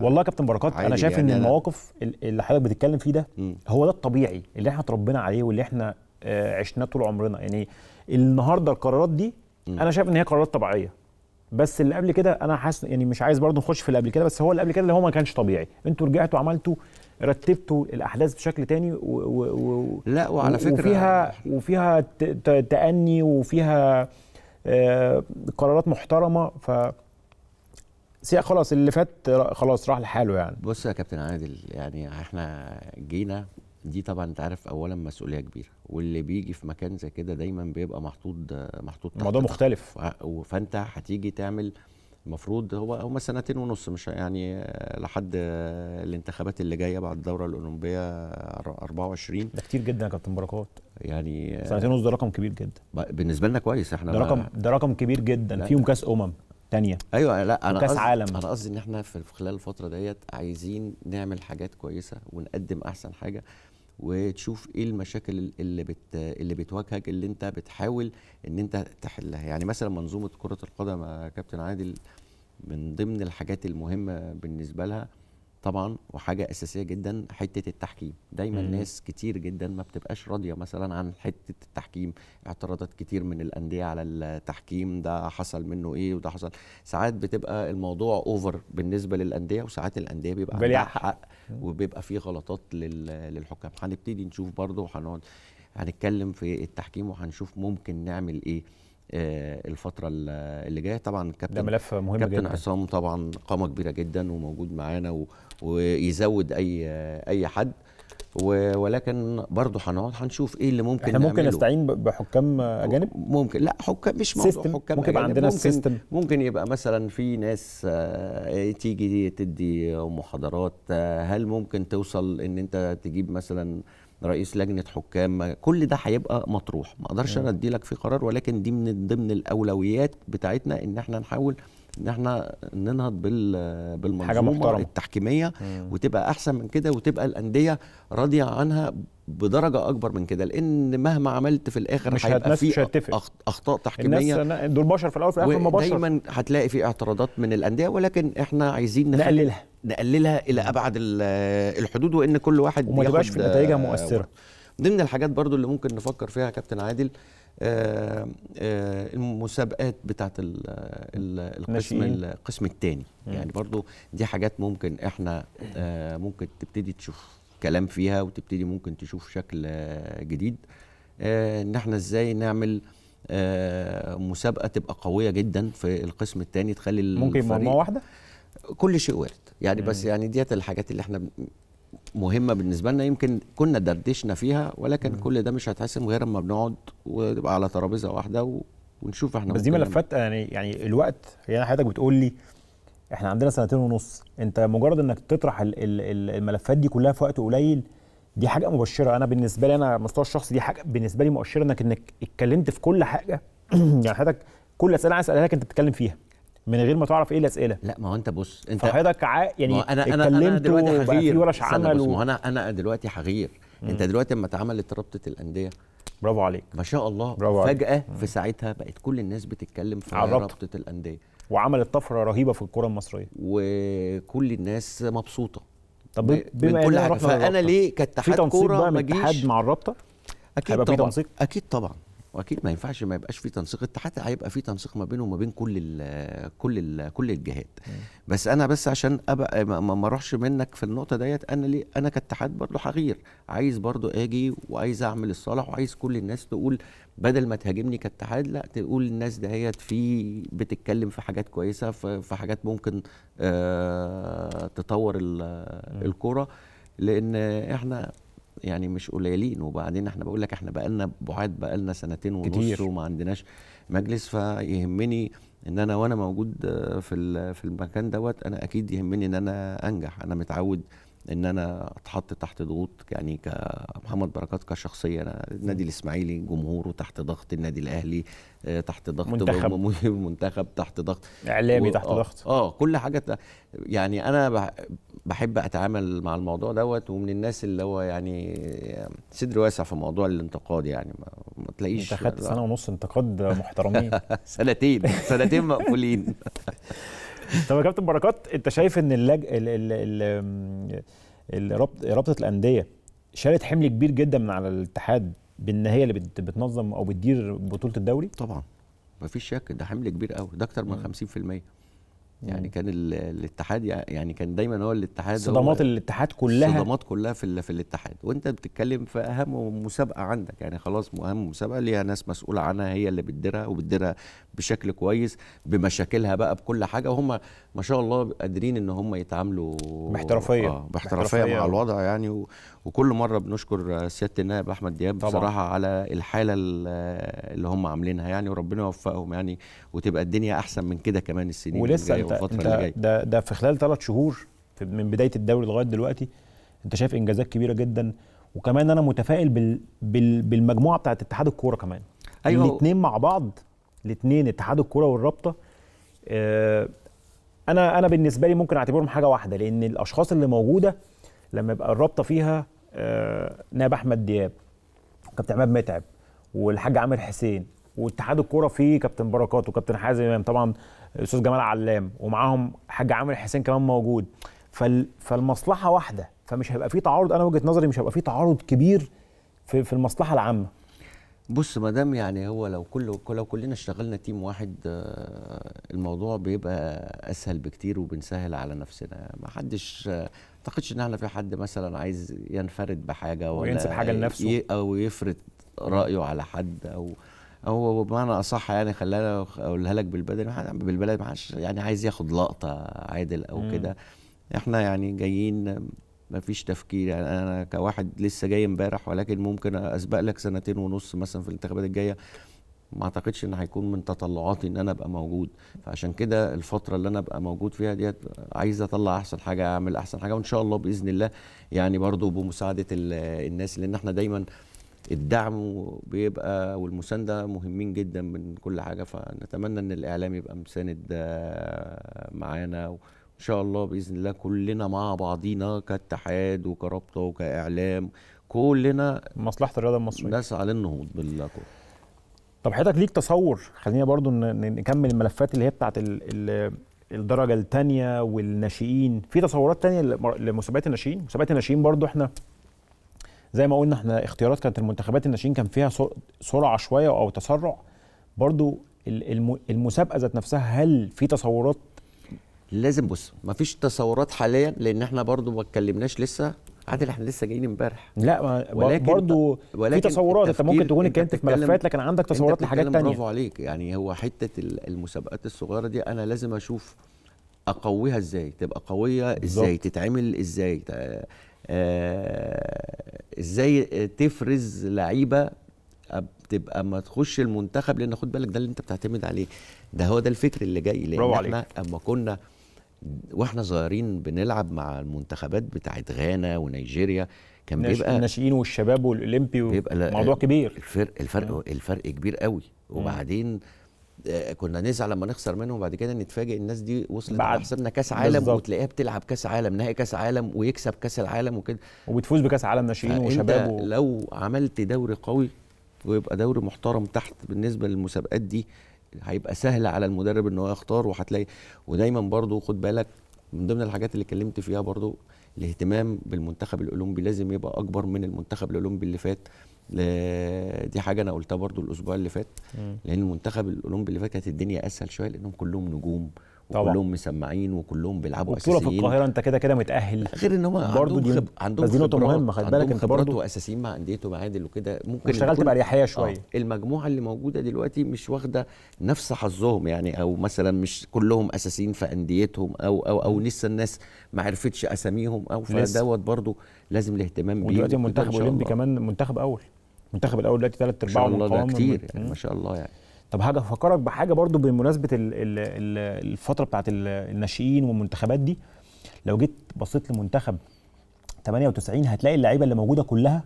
والله كابتن بركات انا شايف يعني ان المواقف اللي حضرتك بتتكلم فيه ده هو ده الطبيعي اللي احنا اتربينا عليه واللي احنا آه، عشناه طول عمرنا يعني النهارده القرارات دي انا شايف ان هي قرارات طبيعيه بس اللي قبل كده انا حاسس يعني مش عايز برضه نخش في اللي قبل كده بس هو اللي قبل كده اللي هو ما كانش طبيعي انتوا رجعتوا عملتوا رتبتوا الاحداث بشكل تاني و و و لا وعلى فكره وفيها يعني وفيها تأني وفيها آه، قرارات محترمه ف سيق خلاص اللي فات خلاص راح لحاله يعني بص يا كابتن عادل يعني احنا جينا دي طبعا انت عارف اولا مسؤوليه كبيره واللي بيجي في مكان زي كده دايما بيبقى محطوط محطوط الموضوع مختلف فانت هتيجي تعمل المفروض هو هم سنتين ونص مش يعني لحد الانتخابات اللي جايه بعد الدوره الاولمبيه 24 ده كتير جدا يا كابتن بركات يعني سنتين ونص ده رقم كبير جدا بالنسبه لنا كويس احنا ده رقم ده رقم كبير جدا فيهم كاس امم تانية ايوه لا انا كاس عالم انا قصدي ان احنا في خلال الفتره ديت عايزين نعمل حاجات كويسه ونقدم احسن حاجه وتشوف ايه المشاكل اللي بت اللي بتواجهك اللي انت بتحاول ان انت تحلها يعني مثلا منظومه كره القدم يا كابتن عادل من ضمن الحاجات المهمه بالنسبه لها طبعا وحاجه اساسيه جدا حته التحكيم دايما مم. ناس كتير جدا ما بتبقاش راضيه مثلا عن حته التحكيم اعتراضات كتير من الانديه على التحكيم ده حصل منه ايه وده حصل ساعات بتبقى الموضوع اوفر بالنسبه للانديه وساعات الانديه بيبقى عندها حق وبيبقى فيه غلطات للحكام هنبتدي نشوف برضه وهنقعد هنتكلم في التحكيم وهنشوف ممكن نعمل ايه آه، الفتره اللي جايه طبعا كابتن ده ملف مهم كابتن جدا كابتن عصام طبعا قامه كبيره جدا وموجود معانا ويزود اي اي حد ولكن برضه هنقعد هنشوف ايه اللي ممكن احنا ممكن نعمله. نستعين بحكام اجانب ممكن لا حكام مش موضوع حكام ممكن يبقى عندنا ممكن سيستم ممكن يبقى مثلا في ناس آه، إيه، تيجي تدي محاضرات آه، هل ممكن توصل ان انت تجيب مثلا رئيس لجنه حكام كل ده هيبقى مطروح ما اقدرش أيوة. انا ادي لك في قرار ولكن دي من ضمن الاولويات بتاعتنا ان احنا نحاول ان احنا ننهض بالمنظومه حاجة محترمة. التحكيميه مم. وتبقى احسن من كده وتبقى الانديه راضيه عنها بدرجه اكبر من كده لان مهما عملت في الاخر مش هيبقى في اخطاء تحكيميه الناس دول بشر في الاول في الاخر هم بشر دايما هتلاقي في اعتراضات من الانديه ولكن احنا عايزين نقللها نقللها الى ابعد الحدود وان كل واحد وما تبقاش في نتائجها مؤثره ضمن الحاجات برضو اللي ممكن نفكر فيها يا كابتن عادل آه، آه، المسابقات بتاعت القسم القسم الثاني يعني برضو دي حاجات ممكن احنا آه، ممكن تبتدي تشوف كلام فيها وتبتدي ممكن تشوف شكل جديد ان احنا ازاي نعمل مسابقه تبقى قويه جدا في القسم الثاني تخلي ممكن مجموعه واحده كل شيء وارد يعني بس يعني ديت الحاجات اللي احنا مهمه بالنسبه لنا يمكن كنا دردشنا فيها ولكن مم. كل ده مش هيتحسم غير اما بنقعد ونبقى على ترابيزه واحده ونشوف احنا بس دي ملفات إيه. يعني يعني الوقت يعني حضرتك بتقول لي احنا عندنا سنتين ونص انت مجرد انك تطرح الملفات دي كلها في وقت قليل دي حاجه مبشره انا بالنسبه لي انا مستوى الشخص دي حاجه بالنسبه لي مؤشره انك انك اتكلمت في كل حاجه *clears throat* يعني حضرتك كل اسئله عايز اسالها لك انت بتتكلم فيها من غير ما تعرف ايه الاسئله لا ما هو انت بص انت حضرتك يعني انا انا انا دلوقتي حغير ورش عمل و... ما انا انا دلوقتي حغير مم. انت دلوقتي لما اتعملت رابطه الانديه برافو عليك ما شاء الله برافو فجاه عليك. في ساعتها بقت كل الناس بتتكلم في رابطه الانديه وعملت طفره رهيبه في الكره المصريه وكل الناس مبسوطه طب بما كل حاجه فانا ليه كاتحاد كوره ما جيش مع الرابطه اكيد طبعا اكيد طبعا واكيد ما ينفعش ما يبقاش في تنسيق حتى هيبقى في تنسيق ما بينه وما بين كل الـ كل الـ كل الجهات بس انا بس عشان ابقى ما اروحش منك في النقطه ديت انا ليه انا كاتحاد برضه هغير عايز برضه اجي وعايز اعمل الصالح وعايز كل الناس تقول بدل ما تهاجمني كاتحاد لا تقول الناس دهيت في بتتكلم في حاجات كويسه في حاجات ممكن آه، تطور الكوره لان احنا يعني مش قليلين وبعدين احنا بقول لك احنا بقالنا بعاد بقالنا سنتين ونص كتير. وما عندناش مجلس فيهمني ان انا وانا موجود في في المكان دوت انا اكيد يهمني ان انا انجح انا متعود ان انا اتحط تحت ضغوط يعني كمحمد بركات كشخصيه انا النادي الاسماعيلي جمهوره تحت ضغط النادي الاهلي آه، تحت ضغط منتخب منتخب تحت ضغط اعلامي و... تحت آه، ضغط اه كل حاجه يعني انا بحب اتعامل مع الموضوع دوت ومن الناس اللي هو يعني صدر واسع في موضوع الانتقاد يعني ما, ما تلاقيش انت خدت سنه ونص انتقاد محترمين *laughs* سنتين سنتين مقفولين *laughs* طب يا كابتن بركات انت شايف ان اللج... ال... ال... ال... رابطه الانديه شالت حمل كبير جدا من على الاتحاد بان هي اللي بت... بتنظم او بتدير بطوله الدوري؟ طبعا مفيش شك ده حمل كبير قوي ده اكتر من 50% يعني كان الاتحاد يعني كان دايما هو الاتحاد صدمات الاتحاد كلها صدمات كلها في في الاتحاد وانت بتتكلم في اهم مسابقه عندك يعني خلاص اهم مسابقه ليها ناس مسؤوله عنها هي اللي بتديرها وبتديرها بشكل كويس بمشاكلها بقى بكل حاجه وهم ما شاء الله قادرين ان هم يتعاملوا باحترافيه آه باحترافيه مع الوضع يعني وكل مره بنشكر سياده النائب احمد دياب طبعا. بصراحه على الحاله اللي هم عاملينها يعني وربنا يوفقهم يعني وتبقى الدنيا احسن من كده كمان السنين ولسه الجايه والفتره اللي جايه ده ده في خلال ثلاث شهور من بدايه الدوري لغايه دلوقتي انت شايف انجازات كبيره جدا وكمان انا متفائل بال بال بالمجموعه بتاعه اتحاد الكوره كمان ايوه الاثنين مع بعض الاثنين اتحاد الكوره والرابطه آه انا انا بالنسبه لي ممكن اعتبرهم حاجه واحده لان الاشخاص اللي موجوده لما يبقى الرابطه فيها آه، نائب احمد دياب كابتن عماد متعب والحاج عامر حسين واتحاد الكوره فيه كابتن بركات وكابتن حازم امام طبعا استاذ جمال علام ومعاهم حاج عامر حسين كمان موجود فال فالمصلحه واحده فمش هيبقى في تعارض انا وجهه نظري مش هيبقى في تعارض كبير في, في المصلحه العامه بص ما دام يعني هو لو كل لو كلنا اشتغلنا تيم واحد آه، الموضوع بيبقى اسهل بكتير وبنسهل على نفسنا ما حدش آه، اعتقدش ان احنا في حد مثلا عايز ينفرد بحاجه ولا وينسب حاجه لنفسه او يفرض رايه على حد او هو بمعنى اصح يعني خلانا اقولها لك بالبلد بالبلد ما يعني عايز ياخد لقطه عادل او كده احنا يعني جايين ما فيش تفكير يعني انا كواحد لسه جاي امبارح ولكن ممكن اسبق لك سنتين ونص مثلا في الانتخابات الجايه ما اعتقدش ان هيكون من تطلعاتي ان انا ابقى موجود فعشان كده الفتره اللي انا ابقى موجود فيها ديت عايز اطلع احسن حاجه اعمل احسن حاجه وان شاء الله باذن الله يعني برضو بمساعده الناس لان احنا دايما الدعم بيبقى والمسانده مهمين جدا من كل حاجه فنتمنى ان الاعلام يبقى مساند آه، معانا وان شاء الله باذن الله كلنا مع بعضينا كاتحاد وكرابطه وكاعلام كلنا مصلحه الرياضه المصريه نسعى للنهوض بالله كله طب حضرتك ليك تصور خلينا برضو نكمل الملفات اللي هي بتاعت الدرجه الثانيه والناشئين في تصورات تانية لمسابقات الناشئين مسابقات الناشئين برضو احنا زي ما قلنا احنا اختيارات كانت المنتخبات الناشئين كان فيها سرعه شويه او تسرع برضو المسابقه ذات نفسها هل في تصورات لازم بص مفيش تصورات حاليا لان احنا برضو ما اتكلمناش لسه عادل احنا لسه جايين امبارح لا ما ولكن برضو ولكن في تصورات انت ممكن تكون اتكلمت في ملفات لكن عندك تصورات لحاجات تانية برافو عليك يعني هو حته المسابقات الصغيره دي انا لازم اشوف اقويها ازاي تبقى قويه ازاي بالضبط. تتعمل ازاي آه ازاي تفرز لعيبه آه، تبقى ما تخش المنتخب لان خد بالك ده اللي انت بتعتمد عليه ده هو ده الفكر اللي جاي لان احنا اما كنا واحنا صغيرين بنلعب مع المنتخبات بتاعت غانا ونيجيريا كان بيبقى الناشئين والشباب والاولمبي بيبقى موضوع آه، كبير الفرق الفرق آه. الفرق كبير قوي وبعدين آه، كنا نزعل لما نخسر منهم وبعد كده نتفاجئ الناس دي وصلت لحسابنا كاس عالم بالزبط. وتلاقيها بتلعب كاس عالم نهائي كاس عالم ويكسب كاس العالم وكده وبتفوز بكاس عالم ناشئين وشباب و... لو عملت دوري قوي ويبقى دوري محترم تحت بالنسبه للمسابقات دي هيبقى سهل على المدرب ان هو يختار وهتلاقي ودايما برضو خد بالك من ضمن الحاجات اللي اتكلمت فيها برضو الاهتمام بالمنتخب الاولمبي لازم يبقى اكبر من المنتخب الاولمبي اللي فات دي حاجه انا قلتها برضو الاسبوع اللي فات لان المنتخب الاولمبي اللي فات كانت الدنيا اسهل شويه لانهم كلهم نجوم وكلهم طبعا. مسمعين وكلهم بيلعبوا اساسيين بطوله في القاهره انت كده كده متاهل غير ان هو برضه دي خب... عندهم بس دي نقطه مهمه خد بالك انت برضه واساسيين مع انديته معادل وكده ممكن اشتغلت باريحيه آه، شويه آه. المجموعه اللي موجوده دلوقتي مش واخده نفس حظهم يعني او مثلا مش كلهم اساسيين في انديتهم او او او لسه الناس ما عرفتش اساميهم او فدوت برضه لازم الاهتمام بيه ودلوقتي المنتخب الاولمبي كمان منتخب اول منتخب الاول دلوقتي ثلاث ارباع ما شاء الله ده كتير يعني ما شاء الله يعني طب حاجه افكرك بحاجه برضو بمناسبه الفتره بتاعت الناشئين والمنتخبات دي لو جيت بصيت لمنتخب 98 هتلاقي اللعيبه اللي موجوده كلها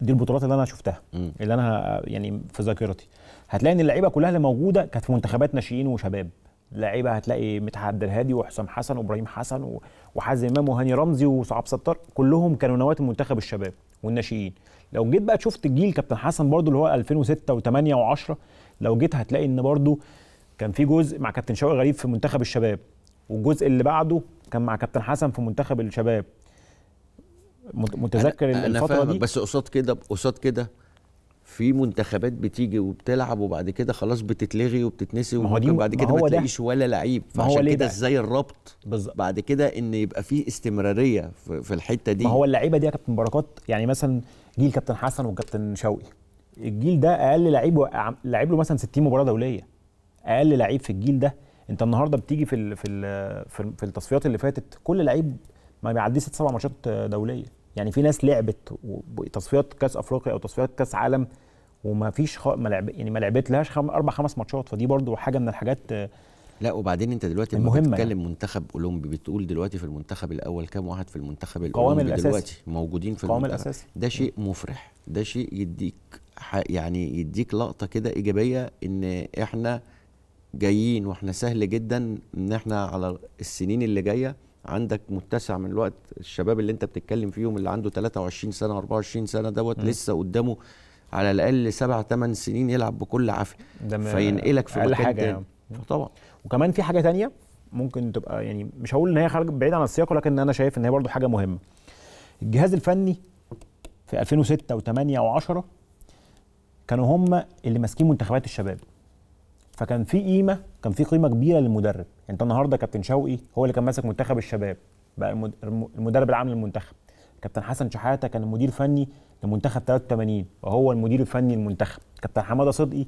دي البطولات اللي انا شفتها اللي انا يعني في ذاكرتي هتلاقي ان اللعيبه كلها اللي موجوده كانت في منتخبات ناشئين وشباب لعيبه هتلاقي مدحت عبد الهادي وحسام حسن وابراهيم حسن وحازم امام وهاني رمزي وصعب ستار كلهم كانوا نواه المنتخب الشباب والناشئين لو جيت بقى شفت الجيل كابتن حسن برضو اللي هو 2006 و8 و10 لو جيت هتلاقي ان برضو كان في جزء مع كابتن شوقي غريب في منتخب الشباب والجزء اللي بعده كان مع كابتن حسن في منتخب الشباب متذكر أنا الفتره أنا دي بس قصاد كده قصاد كده في منتخبات بتيجي وبتلعب وبعد كده خلاص بتتلغي وبتتنسي وبعد كده ما, ما تلاقيش ولا لعيب فعشان كده ازاي الربط بالظبط بعد كده ان يبقى في استمراريه في الحته دي ما هو اللعيبه دي يا كابتن بركات يعني مثلا جيل كابتن حسن والكابتن شوقي الجيل ده اقل لعيب لعيب له مثلا 60 مباراه دوليه اقل لعيب في الجيل ده انت النهارده بتيجي في الـ في الـ في التصفيات اللي فاتت كل لعيب ما بيعديش ست سبع ماتشات دوليه يعني في ناس لعبت تصفيات كاس افريقيا او تصفيات كاس عالم وما فيش خ... ما لعب... يعني ما لعبت لهاش خم... اربع خمس ماتشات فدي برضو حاجه من الحاجات لا وبعدين انت دلوقتي لما بتتكلم يعني. منتخب اولمبي بتقول دلوقتي في المنتخب الاول كام واحد في المنتخب الاولمبي دلوقتي موجودين في المنتخب الأساسي. ده شيء مفرح ده شيء يديك يعني يديك لقطه كده ايجابيه ان احنا جايين واحنا سهل جدا ان احنا على السنين اللي جايه عندك متسع من الوقت الشباب اللي انت بتتكلم فيهم اللي عنده 23 سنه 24 سنه دوت لسه قدامه على الاقل سبع ثمان سنين يلعب بكل عافيه فينقلك في مكان حاجة يعني. طبعا وكمان في حاجه تانية ممكن تبقى يعني مش هقول ان هي خارج بعيد عن السياق ولكن انا شايف ان هي برضو حاجه مهمه الجهاز الفني في 2006 و8 و10 كانوا هم اللي ماسكين منتخبات الشباب فكان في قيمه كان في قيمه كبيره للمدرب يعني انت النهارده كابتن شوقي هو اللي كان ماسك منتخب الشباب بقى المدرب العام للمنتخب كابتن حسن شحاته كان المدير الفني لمنتخب 83 وهو المدير الفني للمنتخب كابتن حماده صدقي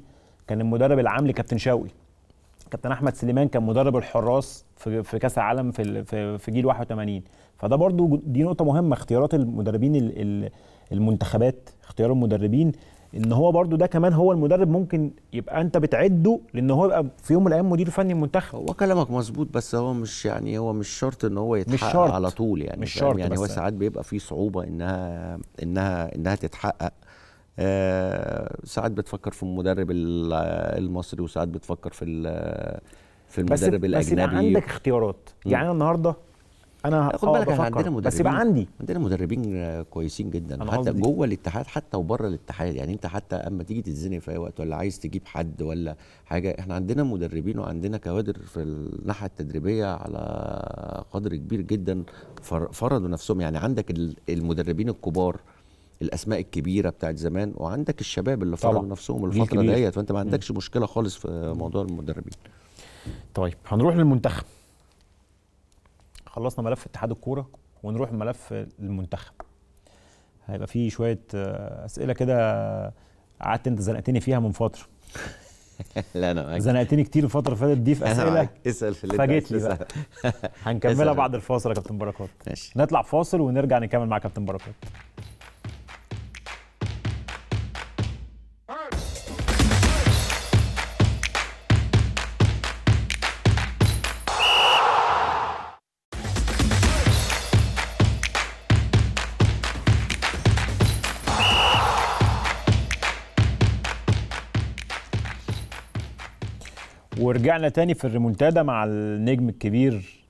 كان المدرب العام لكابتن شوقي كابتن احمد سليمان كان مدرب الحراس في في كاس العالم في في جيل 81 فده برضو دي نقطه مهمه اختيارات المدربين المنتخبات اختيار المدربين ان هو برده ده كمان هو المدرب ممكن يبقى انت بتعده لان هو يبقى في يوم من الايام مدير فني المنتخب هو كلامك مظبوط بس هو مش يعني هو مش شرط ان هو يتحقق مش شرط. على طول يعني مش شرط يعني هو ساعات بيبقى في صعوبه انها انها انها تتحقق آه ساعات بتفكر في المدرب المصري وساعات بتفكر في في المدرب بس الاجنبي بس عندك اختيارات يعني انا النهارده انا خد آه، بالك احنا عندنا مدربين بس يبقى عندي عندنا مدربين آه، كويسين جدا أنا حتى جوه الاتحاد حتى وبره الاتحاد يعني انت حتى اما تيجي تتزنق في اي وقت ولا عايز تجيب حد ولا حاجه احنا عندنا مدربين وعندنا كوادر في الناحيه التدريبيه على قدر كبير جدا فرضوا نفسهم يعني عندك المدربين الكبار الاسماء الكبيره بتاعت زمان وعندك الشباب اللي فرضوا نفسهم الفتره ديت فانت ما عندكش مشكله خالص في موضوع المدربين طيب هنروح للمنتخب خلصنا ملف اتحاد الكوره ونروح ملف المنتخب هيبقى في شويه آه، اسئله كده قعدت انت زنقتني فيها من فتره *laughs* لا انا معاك زنقتني كتير الفتره اللي فاتت دي في اسئله اسال في اللي بقى هنكملها بعد الفاصل يا كابتن بركات ماشي نطلع فاصل ونرجع نكمل مع كابتن بركات ورجعنا تاني في الريمونتادا مع النجم الكبير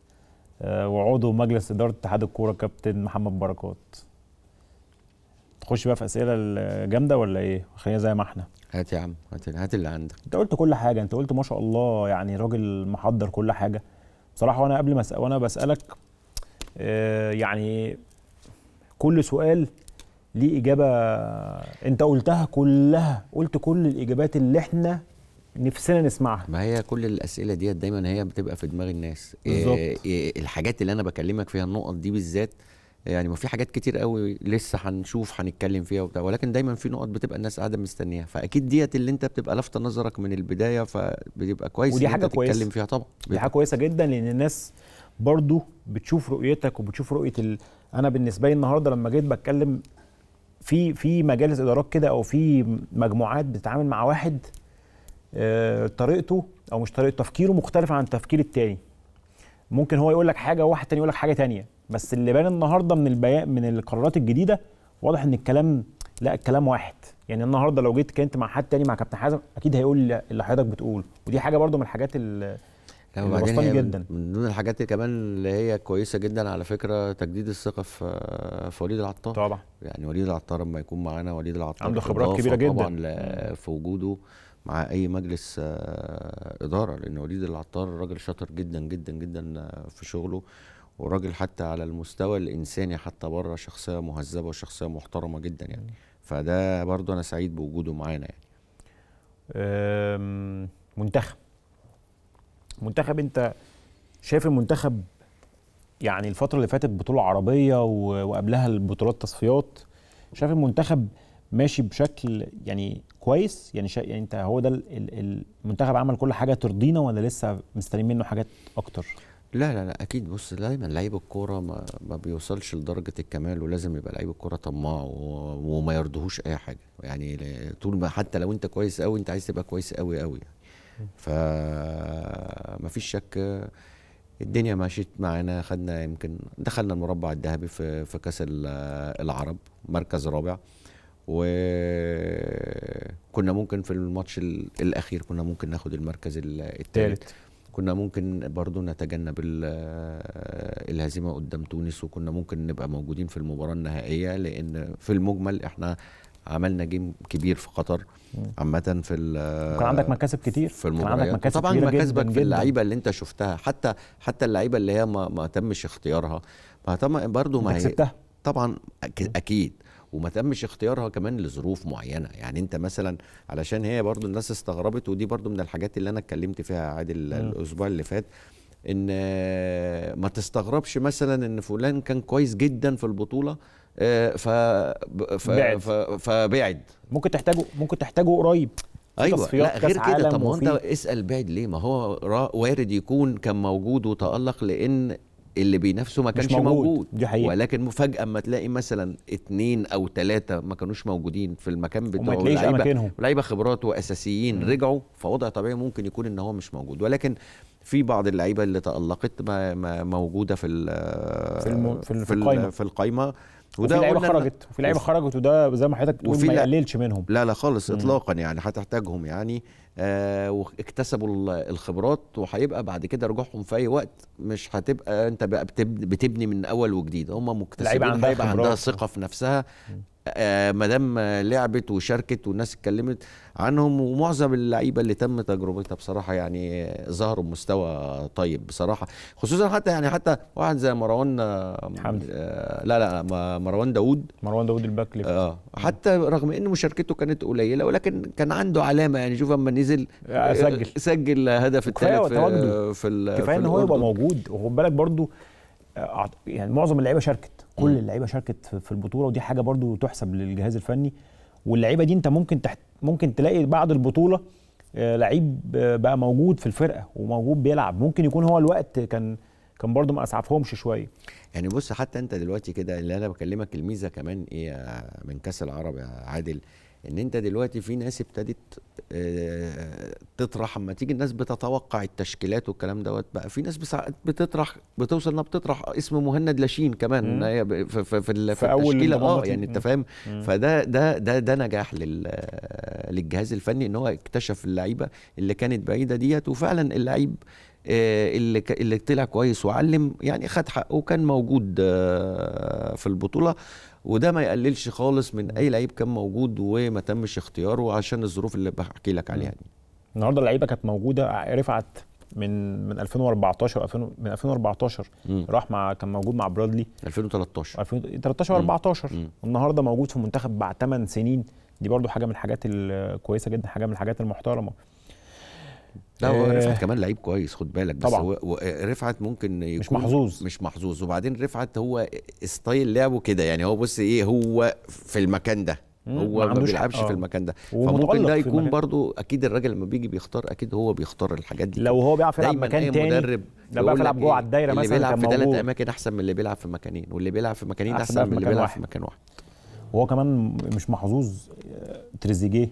آه، وعضو مجلس اداره اتحاد الكوره كابتن محمد بركات تخش بقى في اسئله الجامده ولا ايه خلينا زي ما احنا هات يا عم هات هات اللي عندك انت قلت كل حاجه انت قلت ما شاء الله يعني راجل محضر كل حاجه بصراحه وانا قبل ما أسأل وانا بسالك آه، يعني كل سؤال ليه اجابه انت قلتها كلها قلت كل الاجابات اللي احنا نفسنا نسمعها ما هي كل الاسئله ديت دايما هي بتبقى في دماغ الناس إيه، بالظبط إيه الحاجات اللي انا بكلمك فيها النقط دي بالذات يعني ما في حاجات كتير قوي لسه هنشوف هنتكلم فيها وبتاع ولكن دايما في نقط بتبقى الناس قاعده مستنيها فاكيد ديت اللي انت بتبقى لافته نظرك من البدايه فبتبقى كويس ودي حاجه كويسه تتكلم فيها طبعا دي حاجه كويسه جدا لان الناس برضو بتشوف رؤيتك وبتشوف رؤيه ال... انا بالنسبه لي النهارده لما جيت بتكلم في في مجالس ادارات كده او في مجموعات بتتعامل مع واحد آه، طريقته او مش طريقه تفكيره مختلفه عن تفكير التاني ممكن هو يقول لك حاجه وواحد تاني يقول لك حاجه تانيه بس اللي بان النهارده من البيان من القرارات الجديده واضح ان الكلام لا الكلام واحد يعني النهارده لو جيت كنت مع حد تاني مع كابتن حازم اكيد هيقول اللي حضرتك بتقوله ودي حاجه برده من الحاجات اللي جدا من ضمن الحاجات اللي كمان اللي هي كويسه جدا على فكره تجديد الثقه في في وليد العطار طبعا يعني وليد العطار لما يكون معانا وليد العطار عنده خبرات كبيره جدا طبعا في وجوده مع اي مجلس آه، اداره لان وليد العطار راجل شاطر جدا جدا جدا آه، في شغله وراجل حتى على المستوى الانساني حتى بره شخصيه مهذبه وشخصيه محترمه جدا يعني فده برضو انا سعيد بوجوده معانا يعني منتخب منتخب انت شايف المنتخب يعني الفتره اللي فاتت بطوله عربيه وقبلها البطولات تصفيات شايف المنتخب ماشي بشكل يعني كويس يعني شا... يعني انت هو ده المنتخب عمل كل حاجه ترضينا ولا لسه مستنيين منه حاجات اكتر لا لا لا اكيد بص دايما لعيب الكوره ما, ما بيوصلش لدرجه الكمال ولازم يبقى لعيب الكوره طماع وما يرضهوش اي حاجه يعني طول ما حتى لو انت كويس قوي انت عايز تبقى كويس قوي قوي يعني ف مفيش شك الدنيا مشيت معانا خدنا يمكن دخلنا المربع الذهبي في في كاس العرب مركز رابع وكنا ممكن في الماتش الاخير كنا ممكن ناخد المركز الثالث كنا ممكن برضو نتجنب الهزيمه قدام تونس وكنا ممكن نبقى موجودين في المباراه النهائيه لان في المجمل احنا عملنا جيم كبير في قطر عامه في كان عندك مكاسب كتير في كان عندك مكاسب طبعا مكاسبك في اللعيبه اللي انت شفتها حتى حتى اللعيبه اللي هي ما, ما تمش اختيارها ما تم برضه ما هي طبعا اكيد وما تمش اختيارها كمان لظروف معينه يعني انت مثلا علشان هي برضو الناس استغربت ودي برضو من الحاجات اللي انا اتكلمت فيها عادل الاسبوع اللي فات ان ما تستغربش مثلا ان فلان كان كويس جدا في البطوله آه، فبعد ممكن تحتاجه ممكن تحتاجه قريب ايوه لا غير كده طب ما انت اسال بعد ليه ما هو وارد يكون كان موجود وتالق لان اللي بينافسه ما كانش موجود. موجود دي حقيقة. ولكن مفاجاه اما تلاقي مثلا اثنين او ثلاثه ما كانوش موجودين في المكان بتاعه لعيبه لعيبه خبرات واساسيين رجعوا فوضع طبيعي ممكن يكون ان هو مش موجود ولكن في بعض اللعيبه اللي تالقت ما موجوده في في, في, في, القايمة. في القايمه وده وفي لعيبه خرجت وفي لعيبه خرجت وده زي ما حضرتك بتقول ما يقللش منهم لا لا خالص اطلاقا يعني هتحتاجهم يعني آه واكتسبوا الخبرات وهيبقى بعد كده رجوعهم في اي وقت مش هتبقى انت بقى بتبني من اول وجديد هم مكتسبين هيبقى عندها ثقه في نفسها آه، ما دام لعبت وشاركت والناس اتكلمت عنهم ومعظم اللعيبه اللي تم تجربتها بصراحه يعني ظهروا بمستوى طيب بصراحه خصوصا حتى يعني حتى واحد زي مروان آه، حمدي آه لا لا مروان داوود مروان داوود الباك ليفت اه حتى رغم ان مشاركته كانت قليله ولكن كان عنده علامه يعني شوف اما نزل آه، سجل سجل هدف الثالث في في كفايه ان هو يبقى موجود وخد بالك برضو يعني معظم اللعيبه شاركت كل اللعيبه شاركت في البطوله ودي حاجه برضو تحسب للجهاز الفني واللعيبه دي انت ممكن تحت ممكن تلاقي بعد البطوله آه، لعيب آه، بقى موجود في الفرقه وموجود بيلعب ممكن يكون هو الوقت كان كان برضو ما اسعفهمش شويه يعني بص حتى انت دلوقتي كده اللي انا بكلمك الميزه كمان ايه من كاس العرب يا عادل ان انت دلوقتي في ناس ابتدت آه، تطرح اما تيجي الناس بتتوقع التشكيلات والكلام دوت بقى في ناس بتطرح بتوصل انها بتطرح اسم مهند لاشين كمان في, في, في, في, في التشكيله اه يعني انت فاهم فده ده ده ده نجاح للجهاز الفني ان هو اكتشف اللعيبه اللي كانت بعيده ديت وفعلا اللعيب آه، اللي اللي طلع كويس وعلم يعني خد حقه وكان موجود آه، في البطوله وده ما يقللش خالص من اي لعيب كان موجود وما تمش اختياره عشان الظروف اللي بحكي لك عليها دي النهارده اللعيبه كانت موجوده رفعت من من 2014 من 2014 مم. راح مع كان موجود مع برادلي 2013 2013 و14 النهارده موجود في منتخب بعد 8 سنين دي برضو حاجه من الحاجات الكويسه جدا حاجه من الحاجات المحترمه لا هو رفعت كمان لعيب كويس خد بالك بس طبعا. هو رفعت ممكن يكون مش محظوظ مش محظوظ وبعدين رفعت هو ستايل لعبه كده يعني هو بص ايه هو في المكان ده هو ما, ما بيلعبش في اه. المكان ده فممكن ده يكون برضو اكيد الراجل لما بيجي بيختار اكيد هو بيختار الحاجات دي لو هو بيعرف يلعب مكان تاني مدرب لو بيعرف يلعب جوه إيه، على الدايره مثلا اللي بيلعب في ثلاث اماكن احسن من اللي بيلعب في مكانين واللي بيلعب في مكانين احسن, أحسن من اللي بيلعب في مكان واحد وهو كمان مش محظوظ آه، تريزيجيه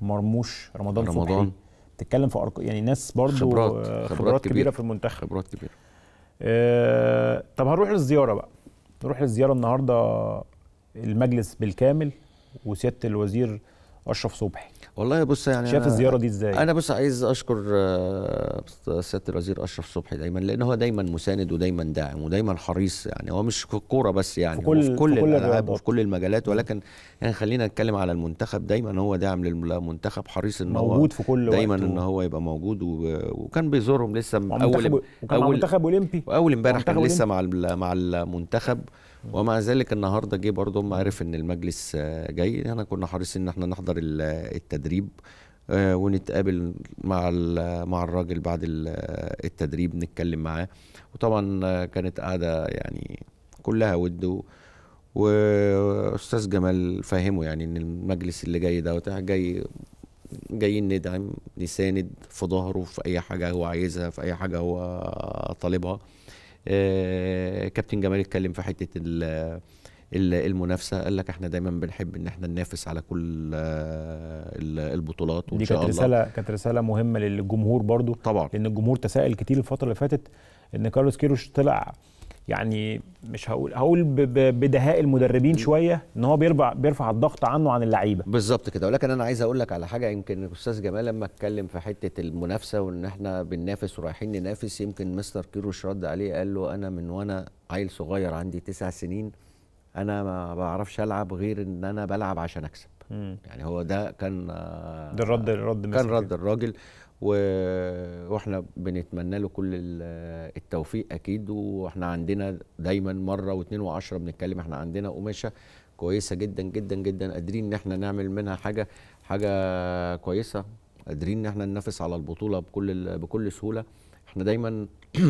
مرموش رمضان, رمضان. صبحي تتكلم في ارقام يعني ناس برضو خبرات, آه، خبرات, خبرات كبيرة, كبيره في المنتخب خبرات كبيره آه طب هنروح للزياره بقى نروح للزياره النهارده المجلس بالكامل وسياده الوزير اشرف صبحي والله بص يعني شايف الزياره دي ازاي؟ انا بص عايز اشكر آه، سياده الوزير اشرف صبحي دايما لان هو دايما مساند ودايما داعم ودايما حريص يعني هو مش في الكوره بس يعني في كل, في كل الالعاب وفي كل المجالات ولكن يعني خلينا نتكلم على المنتخب دايما هو داعم للمنتخب حريص ان هو موجود في كل دايما ان هو يبقى موجود وكان بيزورهم لسه اول اول منتخب اولمبي اول امبارح كان لسه مع مع المنتخب ومع ذلك النهارده جه برضه هم عرف ان المجلس آه، جاي احنا كنا حريصين ان احنا نحضر التدريب آه، ونتقابل مع مع الراجل بعد آه، التدريب نتكلم معاه وطبعا كانت قاعده يعني كلها ود واستاذ جمال فهمه يعني ان المجلس اللي جاي دوت جاي جايين ندعم نساند في ظهره في اي حاجه هو عايزها في اي حاجه هو طالبها آه، كابتن جمال اتكلم في حته المنافسه قال لك احنا دايما بنحب ان احنا ننافس على كل آه، البطولات وان شاء الله دي كانت رساله كانت رساله مهمه للجمهور برضو طبعا لان الجمهور تساءل كتير الفتره اللي فاتت ان كارلوس كيروش طلع يعني مش هقول هقول بدهاء المدربين شويه ان هو بيرفع بيرفع الضغط عنه عن اللعيبه بالظبط كده ولكن انا عايز اقول لك على حاجه يمكن الاستاذ جمال لما اتكلم في حته المنافسه وان احنا بننافس ورايحين ننافس يمكن مستر كيروش رد عليه قال له انا من وانا عيل صغير عندي تسع سنين انا ما بعرفش العب غير ان انا بلعب عشان اكسب يعني هو ده كان ده الرد الرد كان رد الراجل و... واحنا بنتمنى له كل التوفيق اكيد واحنا عندنا دايما مره واثنين وعشرة بنتكلم احنا عندنا قماشه كويسه جدا جدا جدا قادرين ان احنا نعمل منها حاجه حاجه كويسه قادرين ان احنا ننافس على البطوله بكل بكل سهوله احنا دايما *clears throat* *clears throat*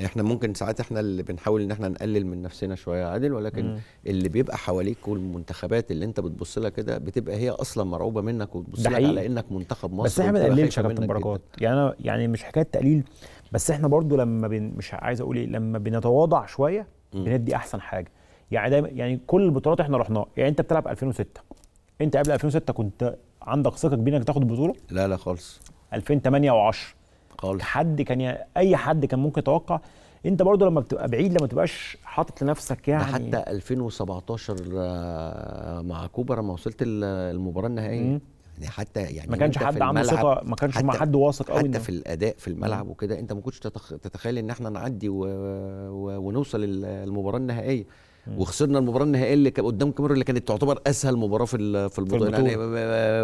احنا ممكن ساعات احنا اللي بنحاول ان احنا نقلل من نفسنا شويه يا عادل ولكن مم. اللي بيبقى حواليك والمنتخبات اللي انت بتبص لها كده بتبقى هي اصلا مرعوبه منك وبتبص لك على انك منتخب مصر بس احنا ما بنقللش يا كابتن بركات يعني انا يعني مش حكايه تقليل بس احنا برضو لما بن مش عايز اقول ايه لما بنتواضع شويه بندي احسن حاجه يعني دايما يعني كل البطولات احنا رحناها يعني انت بتلعب 2006 انت قبل 2006 كنت عندك ثقه كبيره انك تاخد البطوله لا لا خالص 2008 و10 خالص حد كان اي حد كان ممكن يتوقع انت برضه لما بتبقى بعيد لما تبقاش حاطط لنفسك يعني حتى 2017 آه، مع كوبا لما وصلت المباراه النهائيه يعني حتى يعني ما كانش حد عامل ثقه ما كانش مع حد واثق قوي حتى في الاداء في الملعب وكده انت ما كنتش تتخيل ان احنا نعدي و... و... ونوصل المباراه النهائيه وخسرنا المباراه النهائيه اللي قدام كاميرون اللي كانت تعتبر اسهل مباراه في في البطوله يعني آه،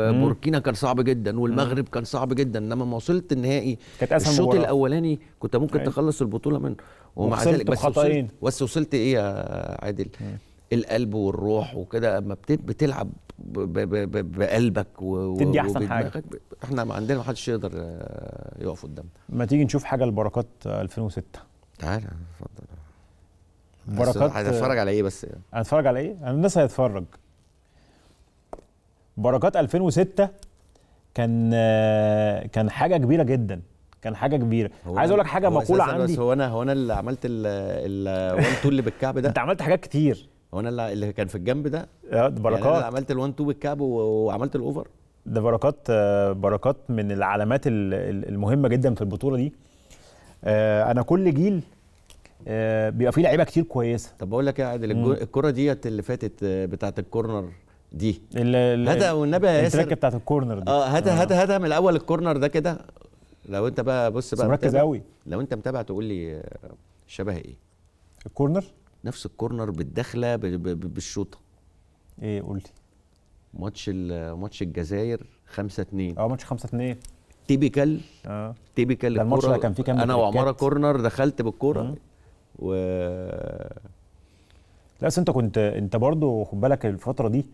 آه، بوركينا كان صعب جدا والمغرب كان صعب جدا انما ما وصلت النهائي كانت اسهل الشوط الاولاني كنت ممكن أيوة. تخلص البطوله منه ومع ذلك بس وصلت, بس وصلت ايه يا عادل مم. القلب والروح وكده اما بتلعب بقلبك و تدي احسن حاجه احنا ما عندنا ما حدش يقدر آه، يقف قدامنا ما تيجي نشوف حاجه لبركات 2006 تعالى اتفضل بركات هتتفرج على ايه بس هتتفرج على ايه؟ الناس هتتفرج بركات 2006 كان كان حاجه كبيره جدا كان حاجه كبيره عايز اقول لك حاجه مقوله عندي بس هو انا هو انا اللي عملت 1 2 اللي بالكعب ده انت عملت حاجات كتير هو انا اللي, كان في الجنب ده بركات آه، يعني انا عملت 1 2 بالكعب وعملت الاوفر ده بركات آه، بركات من العلامات المهمه جدا في البطوله دي آه، انا كل جيل آه، بيبقى فيه لعيبه كتير كويسه طب بقول لك يا عادل الكره ديت اللي فاتت آه، بتاعت الكورنر دي هاتها والنبي يا ياسر التركه بتاعت الكورنر دي اه هاتها هاتها هاتها آه. من الاول الكورنر ده كده لو انت بقى بص بقى مركز قوي لو انت متابع تقول لي شبه ايه الكورنر نفس الكورنر بالدخله بالشوطه ايه قول لي ماتش ماتش الجزائر 5 2 اه ماتش 5 2 تيبيكال اه تيبيكال الكوره الماتش كان فيه كام انا وعماره كورنر دخلت بالكوره و لا بس انت كنت انت برضو خد بالك الفتره دي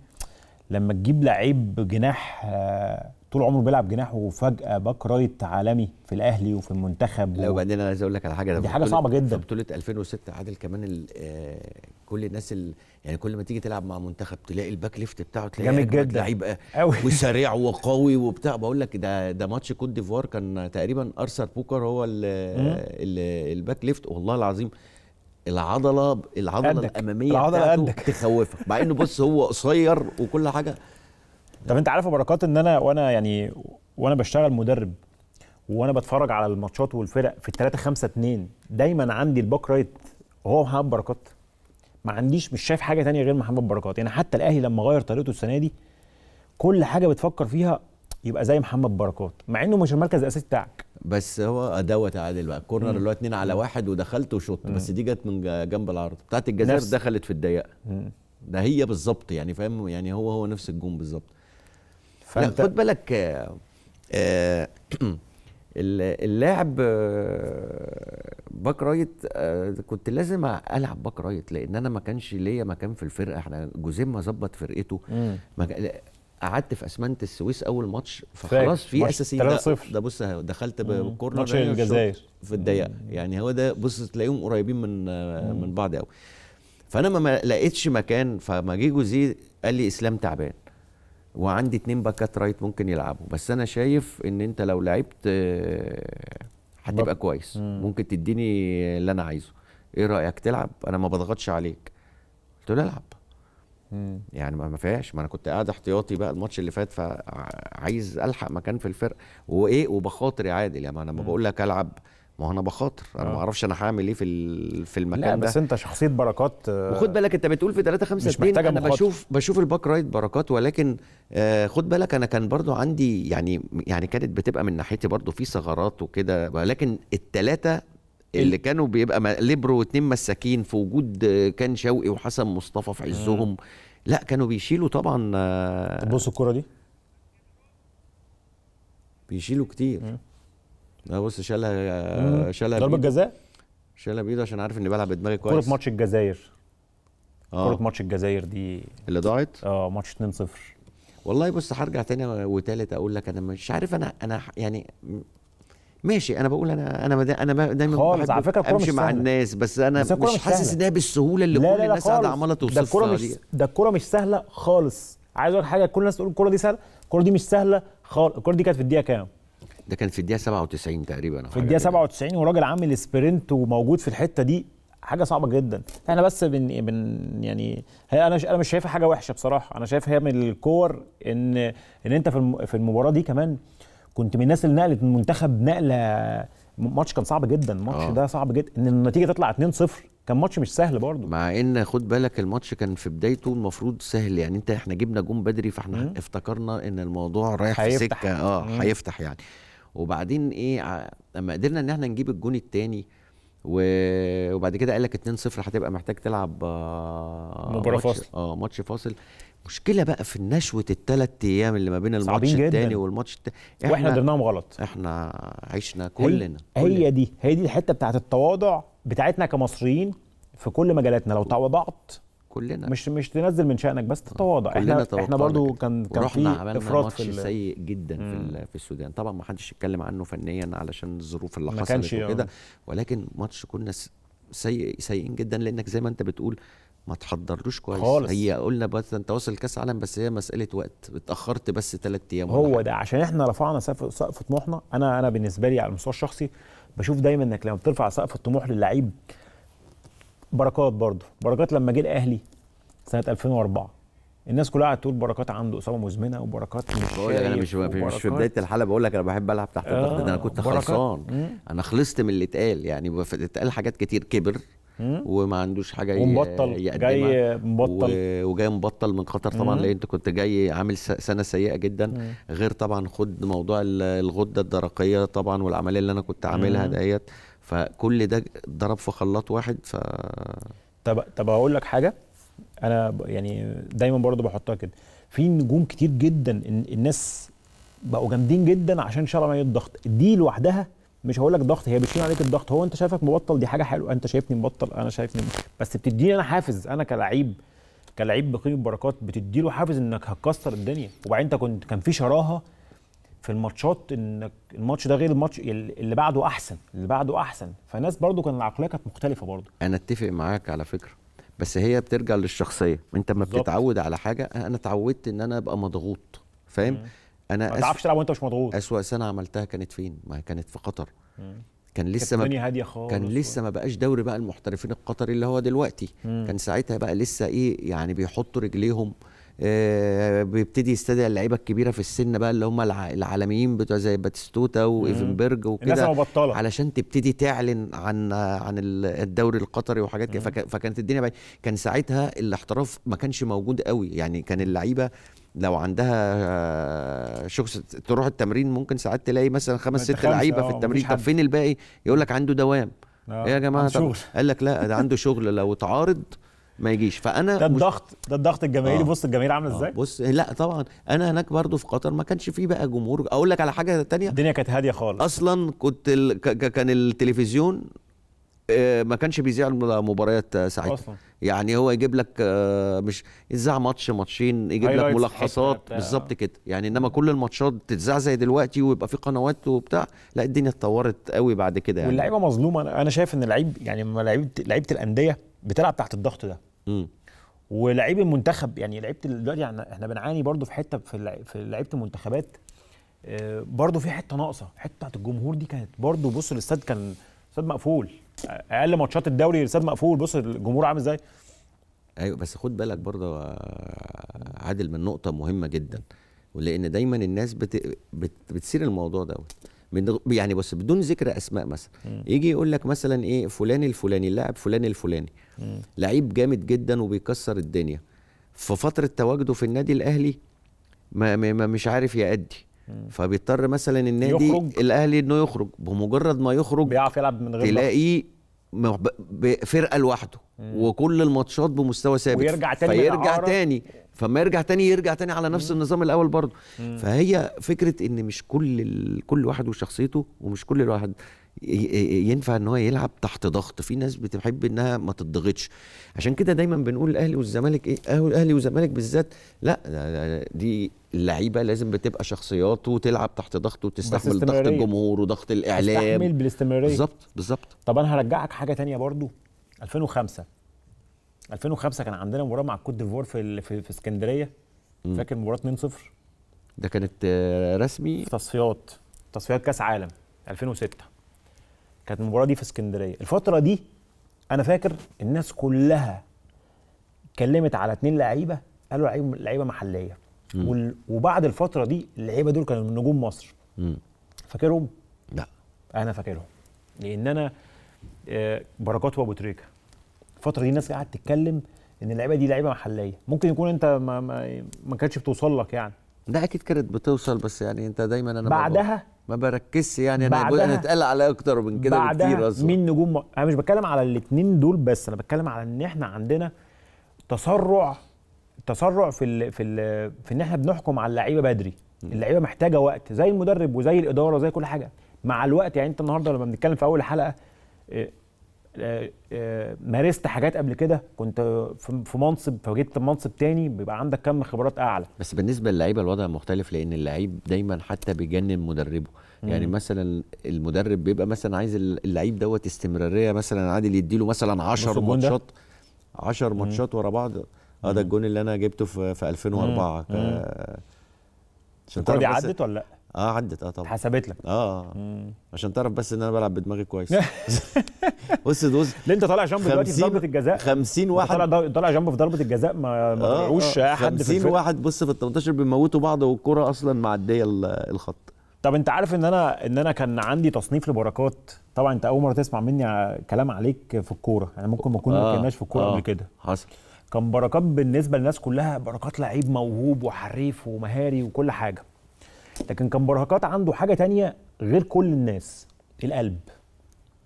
لما تجيب لعيب جناح آه، طول عمره بيلعب جناح وفجاه باك رايت عالمي في الاهلي وفي المنتخب لو و... بعدين انا عايز اقول لك على حاجه دي حاجه صعبه جدا في بطوله 2006 عادل كمان آه، كل الناس يعني كل ما تيجي تلعب مع منتخب تلاقي الباك ليفت بتاعه تلاقي جامد جدا لعيب آه، *laughs* وسريع وقوي وبتاع بقول لك ده ده ماتش كوت ديفوار كان تقريبا ارثر بوكر هو الباك ليفت والله العظيم العضله العضله قدك. الاماميه العضله قدك تخوفك مع انه بص هو قصير وكل حاجه طب انت عارف يا بركات ان انا وانا يعني وانا بشتغل مدرب وانا بتفرج على الماتشات والفرق في 3 5 2 دايما عندي الباك رايت هو محمد بركات ما عنديش مش شايف حاجه تانية غير محمد بركات يعني حتى الاهلي لما غير طريقته السنه دي كل حاجه بتفكر فيها يبقى زي محمد بركات مع انه مش المركز الاساسي بتاعك بس هو دوت تعادل بقى الكورنر اللي هو 2 على واحد ودخلت وشوط بس دي جت من جنب العرض بتاعت الجزائر دخلت في الضيقه ده هي بالظبط يعني فاهم يعني هو هو نفس الجون بالظبط فانت خد بالك آه، آه، *clears throat* اللاعب آه، باك رايت كنت لازم العب باك رايت لان انا ما كانش ليا مكان في الفرقه احنا جوزيه ما ظبط فرقته قعدت في اسمنت السويس اول ماتش فخلاص في اساسيين ده بص دخلت بالكورنر ماتش يعني الجزائر في الضيقه يعني هو ده بص تلاقيهم قريبين من مم. من بعض قوي فانا ما لقيتش مكان فما جه جوزيه قال لي اسلام تعبان وعندي اتنين باكات رايت ممكن يلعبوا بس انا شايف ان انت لو لعبت آه، هتبقى كويس مم. ممكن تديني اللي انا عايزه ايه رايك تلعب انا ما بضغطش عليك قلت له العب يعني ما فيهاش ما انا كنت قاعد احتياطي بقى الماتش اللي فات فعايز الحق مكان في الفرقه وايه وبخاطر يا عادل يعني انا ما بقول لك العب ما هو انا بخاطر انا ما آه. اعرفش انا هعمل ايه في في المكان لا ده بس انت شخصيه بركات آه، وخد بالك انت بتقول في 3 5 2 انا مخاطر. بشوف بشوف الباك رايت بركات ولكن آه، خد بالك انا كان برضو عندي يعني يعني كانت بتبقى من ناحيتي برضو في ثغرات وكده ولكن الثلاثه اللي كانوا بيبقى ليبرو واتنين مساكين في وجود كان شوقي وحسن مصطفى في عزهم لا كانوا بيشيلوا طبعا بص الكره دي بيشيلوا كتير لا بص شالها شالها ضربه جزاء شالها بايده عشان عارف اني بلعب بدماغي كويس كره ماتش الجزائر آه. كره ماتش الجزائر دي اللي ضاعت اه ماتش 2-0 والله بص هرجع تاني وتالت اقول لك انا مش عارف انا انا يعني ماشي انا بقول انا انا مد... انا دايما خالص على فكره الكوره مش مع سهلة. الناس بس انا بس مش, مش حاسس انها بالسهوله اللي لا كل لا لا الناس قاعده عماله توصفها ده الكوره مش ده الكوره مش سهله خالص عايز اقول حاجه كل الناس تقول الكوره دي سهله الكوره دي مش سهله خالص الكوره دي كانت في الدقيقه كام ده كان في الدقيقه 97 تقريبا في الدقيقه 97 وراجل عامل سبرنت وموجود في الحته دي حاجه صعبه جدا احنا بس بن, بن يعني هي انا انا مش شايفها حاجه وحشه بصراحه انا شايف هي من الكور ان ان انت في المباراه دي كمان كنت من الناس اللي نقلت المنتخب نقله ماتش كان صعب جدا الماتش آه. ده صعب جدا ان النتيجه تطلع 2-0 كان ماتش مش سهل برضه مع ان خد بالك الماتش كان في بدايته المفروض سهل يعني انت احنا جبنا جون بدري فاحنا مم. افتكرنا ان الموضوع رايح في سكه اه هيفتح يعني وبعدين ايه لما قدرنا ان احنا نجيب الجون الثاني وبعد كده قال لك 2-0 هتبقى محتاج تلعب آه، مباراه فاصل اه ماتش فاصل مشكله بقى في نشوه الثلاث ايام اللي ما بين الماتش الثاني والماتش الثاني واحنا درناهم غلط احنا عشنا كلنا هي, كلنا. هي دي هي دي الحته بتاعه التواضع بتاعتنا كمصريين في كل مجالاتنا لو تواضعت كلنا مش مش تنزل من شانك بس تتواضع احنا احنا برضو كان كان في افراط ماتش في سيء جدا مم. في في السودان طبعا ما حدش يتكلم عنه فنيا علشان الظروف اللي حصلت وكده ولكن ماتش كنا سيء سيئين جدا لانك زي ما انت بتقول ما تحضرلوش كويس خالص. هي قلنا بس انت واصل كاس عالم بس هي مساله وقت اتاخرت بس ثلاث ايام هو ده عشان احنا رفعنا سقف سقف طموحنا انا انا بالنسبه لي على المستوى الشخصي بشوف دايما انك لما بترفع سقف الطموح للعيب بركات برضه بركات لما جه الاهلي سنه 2004 الناس كلها قاعده تقول بركات عنده اصابه مزمنه وبركات مش بقول لك انا مش مش في بدايه الحلقه بقول لك انا بحب العب تحت الضغط آه ده انا آه، كنت خلصان انا خلصت من اللي اتقال يعني اتقال حاجات كتير كبر وما عندوش حاجه ومبطل جاي مبطل وجاي مبطل من قطر طبعا لان انت كنت جاي عامل سنه سيئه جدا مم. غير طبعا خد موضوع الغده الدرقيه طبعا والعمليه اللي انا كنت عاملها دهيت فكل ده ضرب في خلاط واحد ف طب طب هقول لك حاجه انا يعني دايما برضو بحطها كده في نجوم كتير جدا الناس بقوا جامدين جدا عشان شالوا عمليه الضغط دي لوحدها مش هقول لك ضغط هي بتشيل عليك الضغط هو انت شايفك مبطل دي حاجه حلوه انت شايفني مبطل انا شايفني مبطل. بس بتديني انا حافز انا كلعيب كلعيب بقيمه بركات بتدي له حافز انك هتكسر الدنيا وبعدين انت كنت كان في شراهه في الماتشات انك الماتش ده غير الماتش اللي بعده احسن اللي بعده احسن فناس برضو كان العقليه كانت مختلفه برضو انا اتفق معاك على فكره بس هي بترجع للشخصيه انت ما بتتعود على حاجه انا اتعودت ان انا ابقى مضغوط فاهم انا ما تعرفش تلعب وانت مش مضغوط اسوأ سنه عملتها كانت فين؟ ما كانت في قطر مم. كان لسه ما هاديه خالص كان لسه ما بقاش دوري بقى المحترفين القطري اللي هو دلوقتي مم. كان ساعتها بقى لسه ايه يعني بيحطوا رجليهم آه بيبتدي يستدعي اللعيبه الكبيره في السن بقى اللي هم العالميين بتوع زي باتستوتا وايفنبرج وكده علشان تبتدي تعلن عن عن الدوري القطري وحاجات كده فكانت الدنيا بقى كان ساعتها الاحتراف ما كانش موجود قوي يعني كان اللعيبه لو عندها آه، شخص تروح التمرين ممكن ساعات تلاقي مثلا خمس ست لعيبه في آه، التمرين طب فين الباقي يقول لك عنده دوام ايه يا جماعه قال لك لا ده عنده شغل لو اتعارض ما يجيش فانا ده الضغط ده الضغط الجماهيري آه. بص الجماهير عامله آه، ازاي آه. بص لا طبعا انا هناك برضو في قطر ما كانش فيه بقى جمهور اقول لك على حاجه تانية الدنيا كانت هاديه خالص اصلا كنت ال... ك... كان التلفزيون ما كانش بيذيع مباريات آه، ساعتها أصلاً. يعني هو يجيب لك آه، مش يذاع ماتش ماتشين يجيب لك ملخصات بالظبط كده يعني انما كل الماتشات تتذاع زي دلوقتي ويبقى في قنوات وبتاع لا الدنيا اتطورت قوي بعد كده يعني واللعيبه مظلومه انا شايف ان اللعيب يعني لعيبه لعيبه الانديه بتلعب تحت الضغط ده ولعيب المنتخب يعني لعيبه دلوقتي يعني احنا بنعاني برضو في حته في في لعيبه المنتخبات آه، برضو في حته ناقصه الحته بتاعت الجمهور دي كانت برضو بص الاستاد كان استاد مقفول اقل ماتشات الدوري لساد مقفول بص الجمهور عامل ازاي ايوه بس خد بالك برضه عادل من نقطه مهمه جدا ولان دايما الناس بت... بت... بتسير الموضوع دوت يعني بص بدون ذكر اسماء مثلا يجي يقول لك مثلا ايه فلان الفلاني اللاعب فلان الفلاني لعيب جامد جدا وبيكسر الدنيا في فتره تواجده في النادي الاهلي ما, ما مش عارف يأدي فبيضطر مثلا النادي يخرج. الاهلي انه يخرج بمجرد ما يخرج بيعرف يلعب من غير تلاقيه فرقه لوحده وكل الماتشات بمستوى ثابت ويرجع تاني فيرجع تاني فما يرجع تاني يرجع تاني على نفس مم. النظام الاول برضه فهي فكره ان مش كل ال... كل واحد وشخصيته ومش كل الواحد ينفع ان هو يلعب تحت ضغط في ناس بتحب انها ما تضغطش عشان كده دايما بنقول الاهلي والزمالك ايه الاهلي والزمالك بالذات لا دي اللعيبه لازم بتبقى شخصيات وتلعب تحت ضغط وتستحمل ضغط الجمهور وضغط الاعلام تستحمل بالاستمراريه بالظبط بالظبط طب انا هرجعك حاجه تانية برضو 2005 2005 كان عندنا مباراه مع الكوت ديفوار في في, في اسكندريه فاكر مباراه 2-0 ده كانت آه، رسمي في تصفيات تصفيات كاس عالم 2006 كانت المباراه دي في اسكندريه الفتره دي انا فاكر الناس كلها اتكلمت على اتنين لعيبه قالوا لعيبه لعيبه محليه وال... وبعد الفتره دي اللعيبه دول كانوا من نجوم مصر فاكرهم لا انا فاكرهم لان انا آه، بركات وابو تريكه الفتره دي الناس قاعده تتكلم ان اللعيبه دي لعيبه محليه ممكن يكون انت ما ما, ما كانتش بتوصل لك يعني ده اكيد كانت بتوصل بس يعني انت دايما انا بعدها ما بركزش يعني انا بقول انا على اكتر من كده بكتير اصلا مين نجوم انا مش بتكلم على الاثنين دول بس انا بتكلم على ان احنا عندنا تسرع تسرع في ال في ال في ان احنا بنحكم على اللعيبه بدري اللعيبه محتاجه وقت زي المدرب وزي الاداره وزي كل حاجه مع الوقت يعني انت النهارده لما بنتكلم في اول حلقه آه، آه، آه، مارست حاجات قبل كده كنت في منصب فجيت منصب تاني بيبقى عندك كم خبرات اعلى بس بالنسبه للعيبه الوضع مختلف لان اللعيب دايما حتى بيجنن مدربه يعني مثلا المدرب بيبقى مثلا عايز اللعيب دوت استمراريه مثلا عادل يديله مثلا 10 ماتشات 10 ماتشات ورا بعض اه ده الجون اللي انا جبته في 2004 عشان الكوره دي عدت ولا لا؟ اه عدت اه طبعا حسبت لك اه, آه. عشان تعرف بس ان انا بلعب بدماغي كويس *laughs* بص بص اللي انت طالع جنب دلوقتي في ضربه الجزاء 50 واحد طالع طالع جنب في ضربه الجزاء ما مرعوش آه آه حد 50 في واحد بص في ال 18 بيموتوا بعض والكره اصلا معديه الخط طب انت عارف ان انا ان انا كان عندي تصنيف لبركات طبعا انت اول مره تسمع مني كلام عليك في الكوره يعني ممكن ما آه. كناش آه ما في الكوره آه قبل كده حصل كان بركات بالنسبه للناس كلها بركات لعيب موهوب وحريف ومهاري وكل حاجه لكن كان بركات عنده حاجه تانية غير كل الناس القلب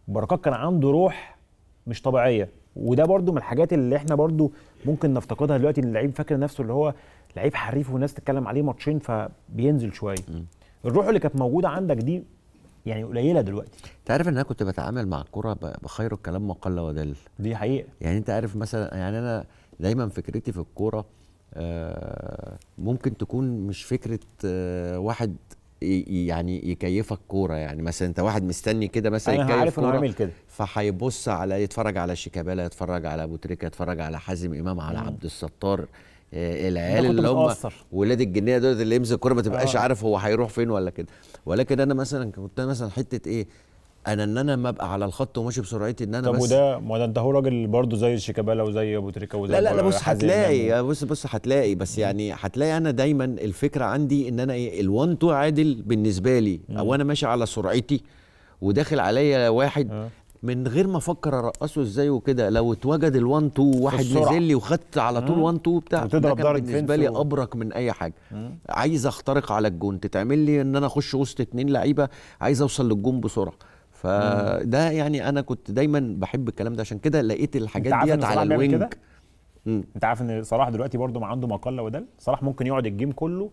بركات كان عنده روح مش طبيعيه وده برضو من الحاجات اللي احنا برضو ممكن نفتقدها دلوقتي اللعيب فاكر نفسه اللي هو لعيب حريف والناس تتكلم عليه ماتشين فبينزل شويه الروح اللي كانت موجوده عندك دي يعني قليله دلوقتي انت عارف ان انا كنت بتعامل مع الكوره بخير الكلام ما قل ودل دي حقيقه يعني انت عارف مثلا يعني انا دايما فكرتي في الكوره آه، ممكن تكون مش فكره آه، واحد يعني يكيفك كوره يعني مثلا انت واحد مستني كده مثلا انا عارف انه عامل كده فهيبص على يتفرج على شيكابالا يتفرج على ابو تريكه يتفرج على حازم امام على مم. عبد الستار آه، العيال اللي هم ولاد الجنيه دول اللي يمسك الكوره ما تبقاش آه. عارف هو هيروح فين ولا كده ولكن انا مثلا كنت مثلا حته ايه انا ان انا ما ابقى على الخط وماشي بسرعتي ان انا طب بس وده ما ده انت هو راجل برضه زي شيكابالا وزي ابو تريكه وزي لا لا, لا بص يعني. هتلاقي بص بص هتلاقي بس يعني هتلاقي انا دايما الفكره عندي ان انا ايه الوان تو عادل بالنسبه لي مم. او انا ماشي على سرعتي وداخل عليا واحد آه. من غير ما افكر ارقصه ازاي وكده لو اتوجد ال1 2 واحد نزل لي وخدت على طول 1 2 بتاع ده كان بالنسبه لي ابرك من اي حاجه مم. عايز اخترق على الجون تتعمل لي ان انا اخش وسط اتنين لعيبه عايز اوصل للجون بسرعه فده يعني انا كنت دايما بحب الكلام ده عشان كده لقيت الحاجات دي على الوينج انت عارف ان صلاح دلوقتي برده عنده مقله ودل صلاح ممكن يقعد الجيم كله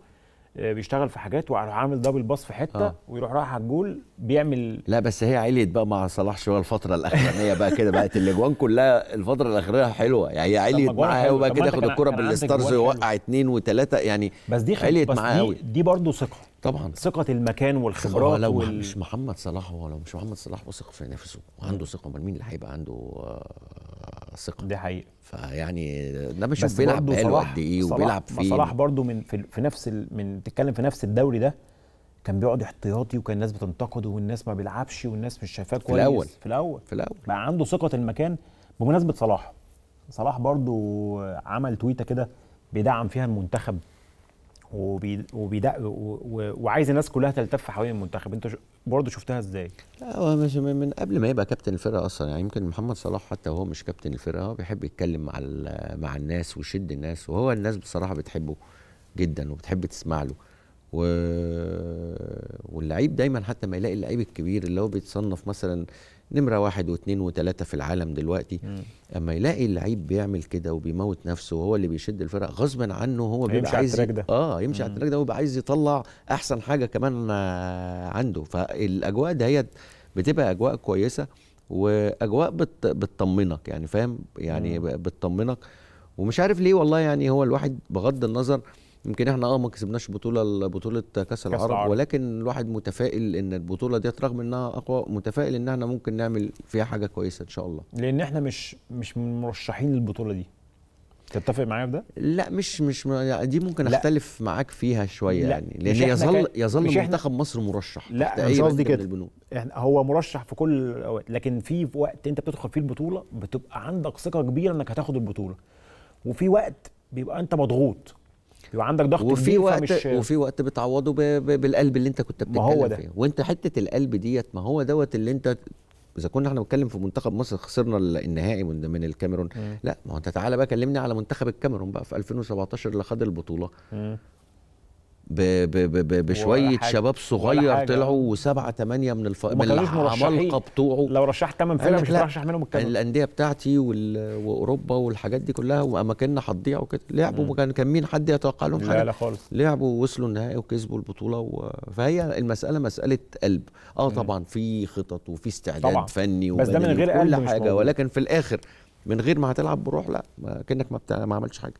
آه، بيشتغل في حاجات وعامل دبل باص في حته آه. ويروح رايح على الجول بيعمل لا بس هي عليت بقى مع صلاح شويه الفتره الاخرانيه بقى كده بقت الاجوان كلها الفتره الاخرانيه حلوه يعني هي عليت معاها قوي بقى كده ياخد الكره بالستارز ويوقع اثنين وثلاثه يعني بس دي عليت معاها قوي دي, دي برضه ثقه طبعا ثقه المكان والخبرات لو وال... مش محمد صلاح هو لو مش محمد صلاح واثق في نفسه وعنده ثقه امال مين اللي هيبقى عنده آه، ثقه دي حقيقه فيعني ده بشوف بيلعب بقاله قد ايه وبيلعب فين صلاح برضه من في, في نفس ال... من بتتكلم في نفس الدوري ده كان بيقعد احتياطي وكان الناس بتنتقده والناس ما بيلعبش والناس مش شايفاه كويس في الاول في الاول في الاول بقى عنده ثقه المكان بمناسبه صلاح صلاح برضو عمل تويته كده بيدعم فيها المنتخب وبي... وعايز الناس كلها تلتف حوالين المنتخب انت برضه شفتها ازاي؟ لا هو مش من قبل ما يبقى كابتن الفرقه اصلا يعني يمكن محمد صلاح حتى وهو مش كابتن الفرقه هو بيحب يتكلم مع مع الناس ويشد الناس وهو الناس بصراحه بتحبه جدا وبتحب تسمع له و... واللعيب دايما حتى ما يلاقي اللعيب الكبير اللي هو بيتصنف مثلا نمرة واحد واثنين وثلاثة في العالم دلوقتي مم. أما يلاقي اللعيب بيعمل كده وبيموت نفسه وهو اللي بيشد الفرق غصبا عنه هو بيبقى عايز ده. اه يمشي مم. على التراك ده ويبقى عايز يطلع أحسن حاجة كمان عنده فالأجواء دهيت بتبقى أجواء كويسة واجواء بت... بتطمنك يعني فاهم يعني بتطمنك ومش عارف ليه والله يعني هو الواحد بغض النظر يمكن احنا اه ما كسبناش بطوله بطوله كاس العرب, العرب ولكن الواحد متفائل ان البطوله ديت رغم انها اقوى متفائل ان احنا ممكن نعمل فيها حاجه كويسه ان شاء الله لان احنا مش مش من مرشحين للبطوله دي تتفق معايا في ده؟ لا مش مش يعني دي ممكن اختلف معاك فيها شويه لا يعني لان يظل كان... يظل منتخب مصر مرشح لا مش قصدي كده احنا هو مرشح في كل الاوقات لكن في وقت انت بتدخل فيه البطوله بتبقى عندك ثقه كبيره انك هتاخد البطوله وفي وقت بيبقى انت مضغوط يبقى عندك ضغط وفي وقت مش... وفي وقت بتعوضه ب... ب... بالقلب اللي انت كنت بتتكلم فيه وانت حته القلب ديت ما هو دوت اللي انت اذا كنا احنا بنتكلم في منتخب مصر خسرنا النهائي من, من الكاميرون لا ما هو انت تعالى بقى كلمني على منتخب الكاميرون بقى في 2017 اللي خد البطوله م. ب ب ب ب بشويه شباب صغير طلعوا وسبعه ثمانيه من الف... من العمالقه بتوعه لو رشحت ثمان فرق مش هترشح منهم الكلام الانديه بتاعتي وال... واوروبا والحاجات دي كلها واماكننا هتضيع وكده لعبوا مكان كان مين حد يتوقع لهم حاجه لا لا خالص لعبوا ووصلوا النهائي وكسبوا البطوله و... فهي المساله مساله قلب اه طبعا في خطط وفي استعداد طبعا. فني بس ده من غير كل قلب حاجه ولكن في الاخر من غير ما هتلعب بروح لا كانك ما, بتاع... ما عملتش حاجه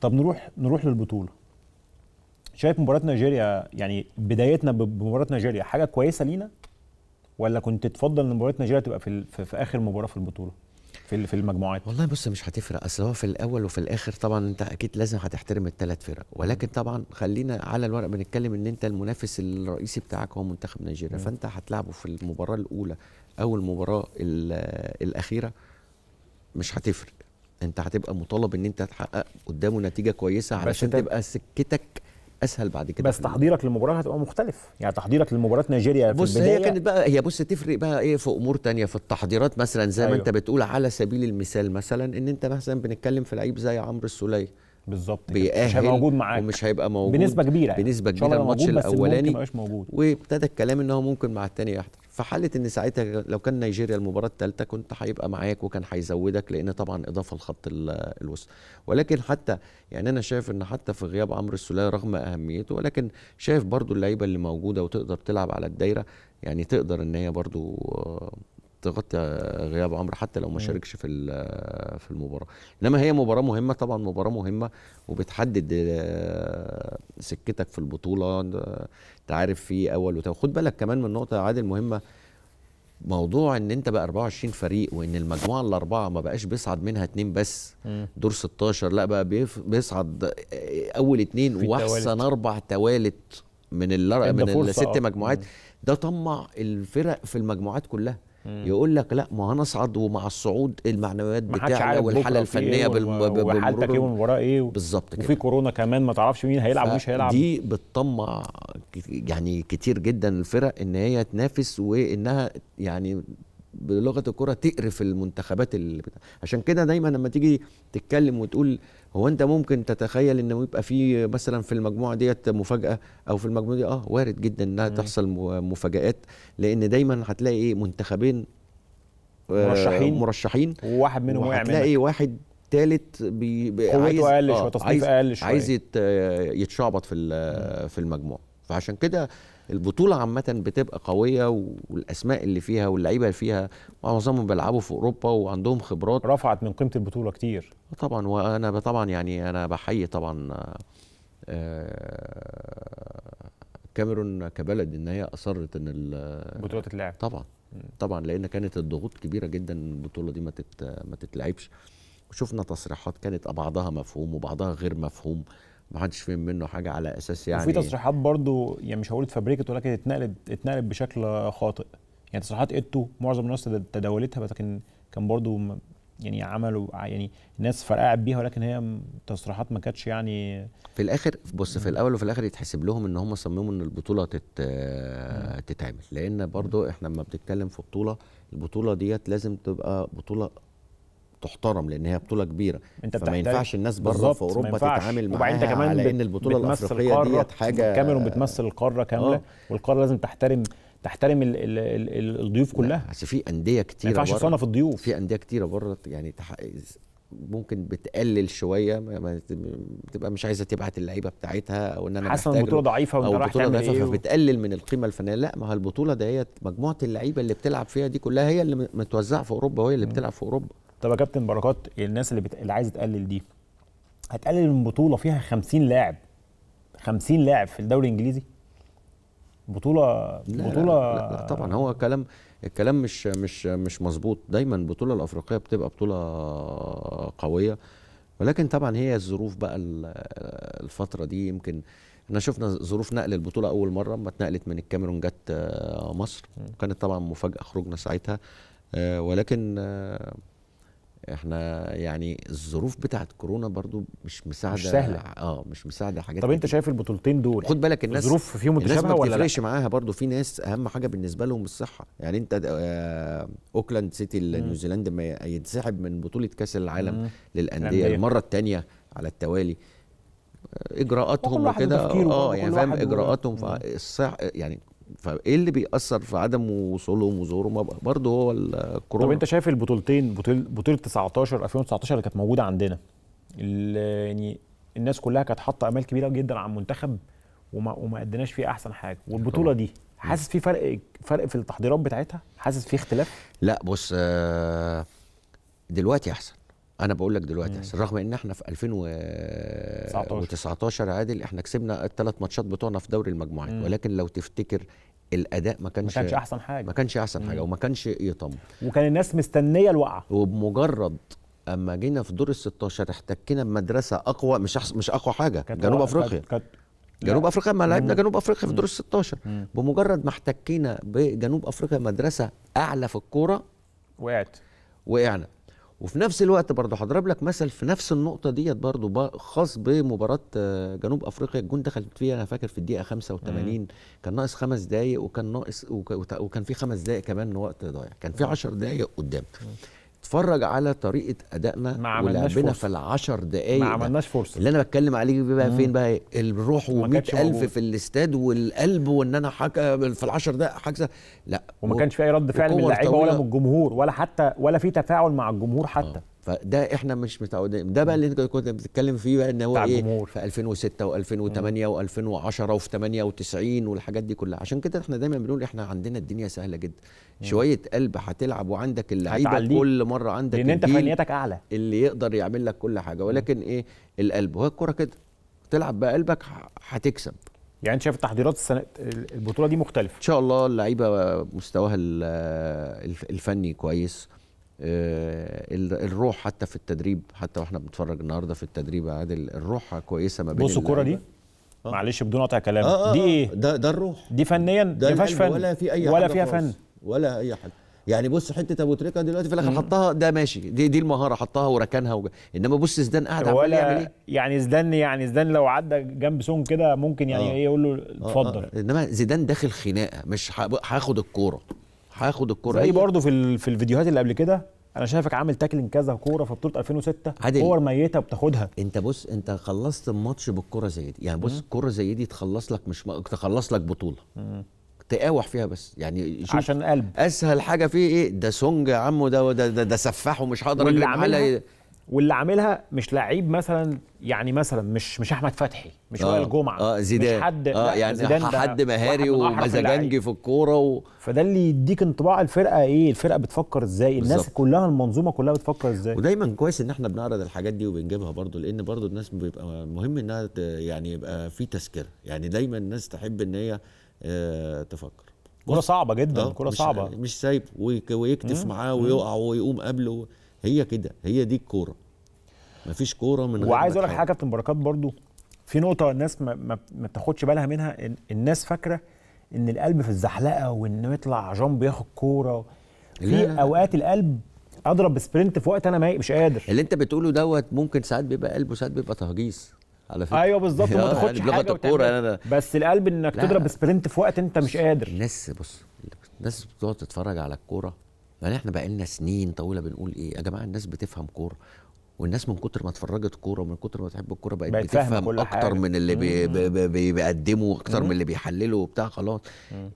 طب نروح نروح للبطوله شايف مباراه نيجيريا يعني بدايتنا بمباراه نيجيريا حاجه كويسه لينا ولا كنت تفضل ان مباراه نيجيريا تبقى في, في, في اخر مباراه في البطوله في في المجموعات والله بص مش هتفرق اصل هو في الاول وفي الاخر طبعا انت اكيد لازم هتحترم الثلاث فرق ولكن طبعا خلينا على الورق بنتكلم ان انت المنافس الرئيسي بتاعك هو منتخب نيجيريا فانت هتلعبه في المباراه الاولى او المباراه الاخيره مش هتفرق انت هتبقى مطالب ان انت تحقق قدامه نتيجه كويسه علشان تبقى سكتك اسهل بعد كده بس تحضيرك للمباراه هتبقى مختلف يعني تحضيرك لمباراه نيجيريا في بص البدايه هي كانت بقى هي بص تفرق بقى ايه في امور تانية في التحضيرات مثلا زي أيوه. ما انت بتقول على سبيل المثال مثلا ان انت مثلا بنتكلم في لعيب زي عمرو السوليه بالظبط مش هيبقى موجود معاك ومش هيبقى موجود بنسبه كبيره يعني. بنسبه كبيره الماتش الاولاني وابتدى الكلام ان هو ممكن مع الثاني يحضر في حاله ان ساعتها لو كان نيجيريا المباراه الثالثه كنت هيبقى معاك وكان هيزودك لان طبعا اضافه الخط الوسط ولكن حتى يعني انا شايف ان حتى في غياب عمرو السوليه رغم اهميته ولكن شايف برضو اللعيبه اللي موجوده وتقدر تلعب على الدايره يعني تقدر ان هي برضو تغطي غياب عمرو حتى لو ما شاركش في في المباراه انما هي مباراه مهمه طبعا مباراه مهمه وبتحدد آه، سكتك في البطوله انت عارف في اول وتاني خد بالك كمان من نقطه عادل مهمه موضوع ان انت بقى 24 فريق وان المجموعه الاربعه ما بقاش بيصعد منها اتنين بس دور 16 لا بقى بيصعد آه، اول اتنين واحسن اربع توالت من من الست آه. مجموعات ده طمع الفرق في المجموعات كلها يقول لك لا ما هنصعد ومع الصعود المعنويات بتاعلى والحاله إيه الفنيه وحالتك ايه والمباراه ايه بالظبط كده وفي كورونا كمان ما تعرفش مين هيلعب ومش هيلعب دي بتطمع يعني كتير جدا الفرق ان هي تنافس وانها يعني بلغه الكره تقرف المنتخبات اللي بتاع. عشان كده دايما لما تيجي تتكلم وتقول هو انت ممكن تتخيل انه يبقى في مثلا في المجموعه ديت مفاجاه او في المجموعه دي اه وارد جدا انها تحصل مفاجات لان دايما هتلاقي ايه منتخبين آه، مرشحين آه مرشحين وواحد منهم وقع هتلاقي واحد ثالث بي بي آه، عايز اقل شويه تصنيف اقل شويه عايز, عايز يتشعبط في في المجموعه فعشان كده البطوله عامه بتبقى قويه والاسماء اللي فيها واللعيبه اللي فيها معظمهم بيلعبوا في اوروبا وعندهم خبرات رفعت من قيمه البطوله كتير طبعا وانا طبعا يعني انا بحيي طبعا آه، كاميرون كبلد ان هي اصرت ان البطوله آه، تتلعب طبعا طبعا لان كانت الضغوط كبيره جدا البطوله دي ما ما تتلعبش وشفنا تصريحات كانت بعضها مفهوم وبعضها غير مفهوم ما حدش فهم منه حاجه على اساس يعني وفي تصريحات برضو يعني مش هقول اتفبركت ولكن اتنقلت اتنقلت بشكل خاطئ يعني تصريحات ايتو معظم الناس تداولتها لكن كان برضو يعني عملوا يعني الناس فرقعت بيها ولكن هي تصريحات ما كانتش يعني في الاخر بص في الاول وفي الاخر يتحسب لهم ان هم صمموا ان البطوله تت تتعمل لان برضو احنا لما بنتكلم في بطوله البطوله ديت لازم تبقى بطوله تحترم لان هي بطوله كبيره انت فما ينفعش الناس بره في اوروبا تتعامل معاها وبعدين كمان على ان البطوله الافريقيه ديت حاجه كاميرون بتمثل القاره كامله آه. والقاره لازم تحترم تحترم الـ الـ الـ الضيوف كلها بس في انديه كتيره ما ينفعش تصنف الضيوف في انديه كتيره بره يعني تحقز. ممكن بتقلل شويه بتبقى مش عايزه تبعت اللعيبه بتاعتها او ان انا حاسس ان البطوله ضعيفه وانت رايح تعمل ضعيفة ايه فبتقلل من القيمه الفنيه لا ما هي البطوله ديت مجموعه اللعيبه اللي بتلعب فيها دي كلها هي اللي متوزعه في اوروبا وهي اللي بتلعب في اوروبا طب يا كابتن بركات الناس اللي, بت... اللي عايزه تقلل دي هتقلل من بطوله فيها 50 لاعب 50 لاعب في الدوري الانجليزي بطوله لا بطوله لا, لا, لا طبعا هو كلام الكلام مش مش مش مظبوط دايما البطوله الافريقيه بتبقى بطوله قويه ولكن طبعا هي الظروف بقى الفتره دي يمكن احنا شفنا ظروف نقل البطوله اول مره ما اتنقلت من الكاميرون جت آه، مصر كانت طبعا مفاجاه خروجنا ساعتها آه، ولكن آه، احنا يعني الظروف بتاعت كورونا برضو مش مساعده مش سهله اه مش مساعده حاجات طب انت شايف البطولتين دول خد بالك الناس الظروف فيهم متشابهه ولا لا الناس معاها برضو في ناس اهم حاجه بالنسبه لهم الصحه يعني انت آه اوكلاند سيتي نيوزيلندا ما ينسحب من بطوله كاس العالم مم. للانديه المره الثانيه على التوالي اجراءاتهم وكده اه يعني فاهم اجراءاتهم فالصح يعني فايه اللي بيأثر في عدم وصولهم وظهورهم برضه هو الكورونا طب انت شايف البطولتين بطوله 19 2019 اللي كانت موجوده عندنا يعني الناس كلها كانت حاطه امال كبيره جدا على المنتخب وما وما اديناش فيه احسن حاجه والبطوله دي حاسس في فرق فرق في التحضيرات بتاعتها حاسس في اختلاف لا بص آه، دلوقتي احسن انا بقول لك دلوقتي احسن رغم ان احنا في 2019 19. عادل احنا كسبنا الثلاث ماتشات بتوعنا في دوري المجموعات ولكن لو تفتكر الاداء ما كانش ما كانش احسن حاجه ما كانش احسن حاجه وما كانش يطمن وكان الناس مستنيه الوقعه وبمجرد اما جينا في دور ال 16 احتكينا بمدرسه اقوى مش أحس مش اقوى حاجه جنوب افريقيا كانت جنوب افريقيا ما لعبنا جنوب افريقيا في دور ال 16 بمجرد ما احتكينا بجنوب افريقيا مدرسه اعلى في الكوره وقعت وقعنا وفي نفس الوقت برضه هضرب لك مثل في نفس النقطه ديت برضه خاص بمباراه آه، جنوب افريقيا الجون دخلت فيها انا فاكر في الدقيقه 85 مم. كان ناقص خمس دقائق وكان ناقص وكان في خمس دقائق كمان وقت ضايع كان في 10 دقائق قدام مم. اتفرج على طريقه ادائنا ولعبنا في العشر دقايق ما عملناش فرصه اللي انا بتكلم عليه بقى فين بقى الروح و ألف في الاستاد والقلب وان انا حاجه في العشر دقايق حاجه لا وما كانش في اي رد فعل من اللعيبه ولا من الجمهور ولا حتى ولا في تفاعل مع الجمهور حتى آه. فده احنا مش متعودين ده بقى اللي انت كنت بتتكلم فيه بقى ان هو ايه جمهور. في 2006 و2008 و2010 وفي 98 والحاجات دي كلها عشان كده احنا دايما بنقول احنا عندنا الدنيا سهله جدا مم. شويه قلب هتلعب وعندك اللعيبه كل مره عندك لان انت فنيتك اعلى اللي يقدر يعمل لك كل حاجه ولكن مم. ايه القلب هو الكوره كده تلعب بقلبك هتكسب يعني انت شايف التحضيرات السنه البطوله دي مختلفه ان شاء الله اللعيبه مستواها الفني كويس آه، الروح حتى في التدريب حتى واحنا بنتفرج النهارده في التدريب عادل الروح كويسه ما بين بصوا الكره دي آه. معلش بدون قطع كلام آه،, آه آه دي ايه ده ده الروح دي فنيا ما فيهاش فن ولا في اي ولا فيها فن ولا اي حاجه يعني بص حته ابو تريكه دلوقتي في الاخر حطها ده ماشي دي دي المهاره حطها وركنها وج... انما بص زيدان قاعد عمال يعمل ايه يعني زيدان يعني زيدان لو عدى جنب سون كده ممكن يعني آه. ايه يقول له اتفضل آه آه. انما زيدان داخل خناقه مش هاخد الكوره هاخد الكوره زي برضه في في الفيديوهات اللي قبل كده انا شايفك عامل تاكلين كذا كوره في بطوله 2006 عادل. كور ميته بتاخدها انت بص انت خلصت الماتش بالكوره زي دي يعني بص الكوره زي دي تخلص لك مش م... تخلص لك بطوله مم. تقاوح فيها بس يعني شوف عشان قلب اسهل حاجه فيه ايه ده سونج يا عمو ده ده ده, ده سفاح ومش هقدر اجري عليه واللي عاملها مش لعيب مثلا يعني مثلا مش مش احمد فتحي مش وائل الجمعه اه, آه، زيدان مش حد اه يعني زيدان حد مهاري ومزاجنجي في الكوره و... فده اللي يديك انطباع الفرقه ايه الفرقه بتفكر ازاي بالزبط. الناس كلها المنظومه كلها بتفكر ازاي ودايما كويس ان احنا بنعرض الحاجات دي وبنجيبها برضو لان برضو الناس بيبقى مهم انها يعني يبقى في تذكره يعني دايما الناس تحب ان هي آه، تفكر كوره صعبه جدا آه، كره صعبه مش سايب ويكتف معاه ويقع ويقوم قبله هي كده هي دي الكوره مفيش كوره من غير وعايز اقول لك حاجه كابتن بركات برضو في نقطه الناس ما, ما, ما بتاخدش بالها منها الناس فاكره ان القلب في الزحلقه وانه يطلع جامب ياخد كوره في اوقات القلب اضرب بسبرنت في وقت انا مش قادر اللي انت بتقوله دوت ممكن ساعات بيبقى قلب وساعات بيبقى تهجيص على فكره ايوه بالظبط ما *laughs* آه، تاخدش حاجه الكوره انا بس القلب انك لا. تضرب سبرنت في وقت انت مش قادر الناس بص الناس بتقعد تتفرج على الكوره يعني احنا بقالنا سنين طويله بنقول ايه يا جماعه الناس بتفهم كوره والناس من كتر ما اتفرجت كوره ومن كتر ما تحب الكوره بقت بتفهم اكتر حاجة. من اللي بي بي بي بيقدمه اكتر مم. من اللي بيحلله وبتاع خلاص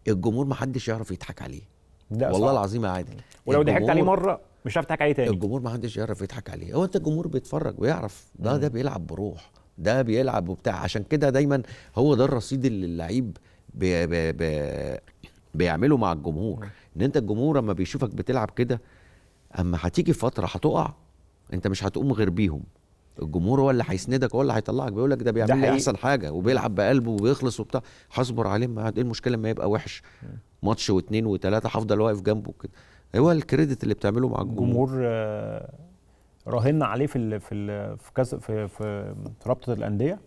الجمهور ما حدش يعرف يضحك عليه والله العظيم يا عادل ولو ضحكت عليه مره مش هتعرف تضحك عليه تاني الجمهور ما حدش يعرف يضحك عليه هو انت الجمهور بيتفرج ويعرف ده ده بيلعب بروح ده بيلعب وبتاع عشان كده دايما هو ده الرصيد اللي اللعيب بي بي بي بيعمله مع الجمهور ان انت الجمهور اما بيشوفك بتلعب كده اما هتيجي فتره هتقع انت مش هتقوم غير بيهم الجمهور هو اللي هيسندك هو اللي هيطلعك بيقول لك ده بيعمل لي احسن حاجه وبيلعب بقلبه وبيخلص وبتاع هصبر عليه ما ايه المشكله لما يبقى وحش ماتش واثنين وثلاثه هفضل واقف جنبه كده هو الكريدت اللي بتعمله مع الجمهور آه راهنا عليه في الـ في الـ في, كاس في في رابطه الانديه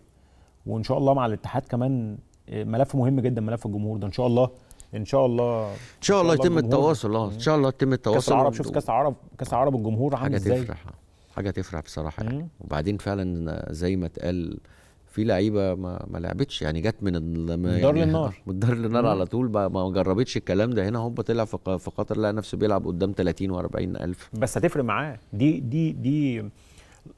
وان شاء الله مع الاتحاد كمان آه، ملف مهم جدا ملف الجمهور ده ان شاء الله ان شاء الله ان شاء الله يتم التواصل اه ان شاء الله يتم التواصل كاس العرب شوف كاس العرب كاس العرب الجمهور عامل ازاي حاجه تفرح حاجه تفرح بصراحه يعني وبعدين فعلا زي ما اتقال في لعيبه ما, ما لعبتش يعني جت من الدار يعني للنار *laughs* من الدار للنار على طول ما جربتش الكلام ده هنا هوبا طلع في قطر لقى نفسه بيلعب قدام 30 و40 الف بس هتفرق معاه دي دي دي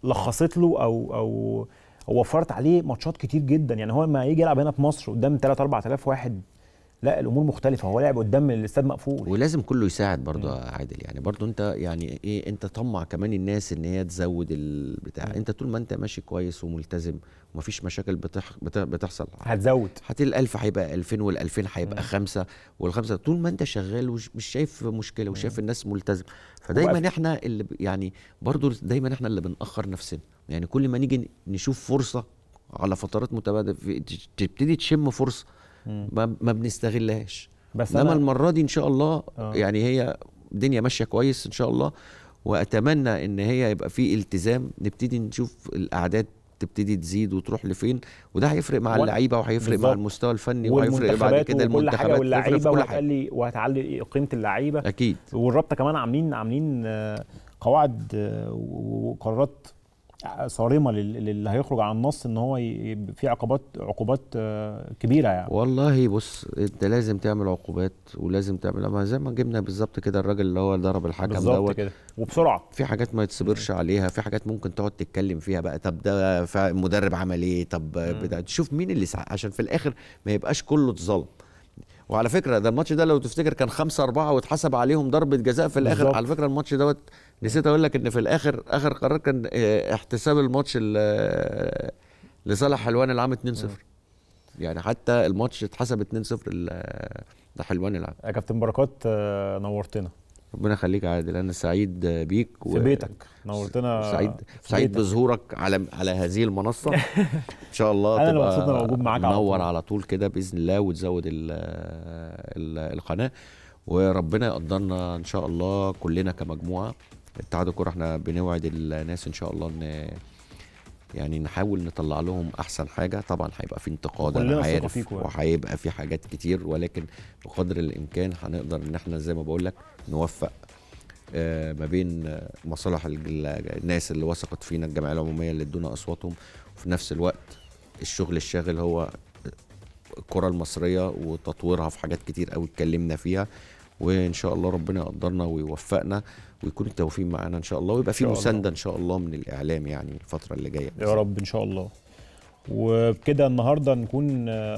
لخصت له او او وفرت عليه ماتشات كتير جدا يعني هو لما يجي يلعب هنا في مصر قدام 3 4000 واحد لا الامور مختلفه هو لعب قدام الاستاد مقفول ولازم كله يساعد برضه يا عادل يعني برضه انت يعني ايه انت طمع كمان الناس ان هي تزود البتاع مم. انت طول ما انت ماشي كويس وملتزم ومفيش مشاكل بتح... بت... بتحصل هتزود هات ال1000 هيبقى 2000 وال2000 هيبقى خمسه والخمسه طول ما انت شغال ومش شايف مشكله وشايف الناس ملتزم فدايما احنا اللي يعني برضه دايما احنا اللي بنأخر نفسنا يعني كل ما نيجي نشوف فرصه على فترات متبادله تبتدي تشم فرصه ما بنستغلهاش بس انما المره دي ان شاء الله أوه. يعني هي الدنيا ماشيه كويس ان شاء الله واتمنى ان هي يبقى في التزام نبتدي نشوف الاعداد تبتدي تزيد وتروح لفين وده هيفرق مع اللعيبه وهيفرق مع المستوى الفني وهيفرق بعد كده المنتخبات واللعيبه وهتقلي وهتعلي قيمه اللعيبه اكيد والرابطه كمان عاملين عاملين آه، قواعد آه، وقرارات صارمه للي هيخرج عن النص ان هو في عقوبات عقوبات آه، كبيره يعني والله بص انت لازم تعمل عقوبات ولازم تعمل زي ما جبنا بالظبط كده الراجل اللي هو ضرب الحكم دوت كده وبسرعه في حاجات ما يتصبرش عليها في حاجات ممكن تقعد تتكلم فيها بقى طب ده المدرب عمل ايه طب بتاع تشوف مين اللي سعق عشان في الاخر ما يبقاش كله اتظلم وعلى فكره ده الماتش ده لو تفتكر كان 5 4 واتحسب عليهم ضربه جزاء في الاخر بالزبط. على فكره الماتش دوت نسيت اقول لك ان في الاخر اخر قرار كان آه، احتساب الماتش آه، لصالح حلوان العام 2-0 يعني حتى الماتش اتحسب 2-0 آه، لحلوان العام يا كابتن بركات نورتنا ربنا يخليك يا عادل انا سعيد بيك و... في بيتك نورتنا سعيد سعيد بظهورك على على هذه المنصه *laughs* ان شاء الله انا تبقى موجود معاك منور على طول كده باذن الله وتزود الـ الـ القناه وربنا يقدرنا ان شاء الله كلنا كمجموعه اتحاد الكوره احنا بنوعد الناس ان شاء الله ان يعني نحاول نطلع لهم احسن حاجه طبعا هيبقى في انتقاد انا عارف وهيبقى في حاجات كتير ولكن بقدر الامكان هنقدر ان احنا زي ما بقول لك نوفق آه، ما بين مصالح الناس اللي وثقت فينا الجمعيه العموميه اللي ادونا اصواتهم وفي نفس الوقت الشغل الشاغل هو الكره المصريه وتطويرها في حاجات كتير قوي اتكلمنا فيها وان شاء الله ربنا يقدرنا ويوفقنا ويكون التوفيق معانا ان شاء الله ويبقى في مسانده ان شاء الله من الاعلام يعني الفتره اللي جايه يا رب ان شاء الله وبكده النهارده نكون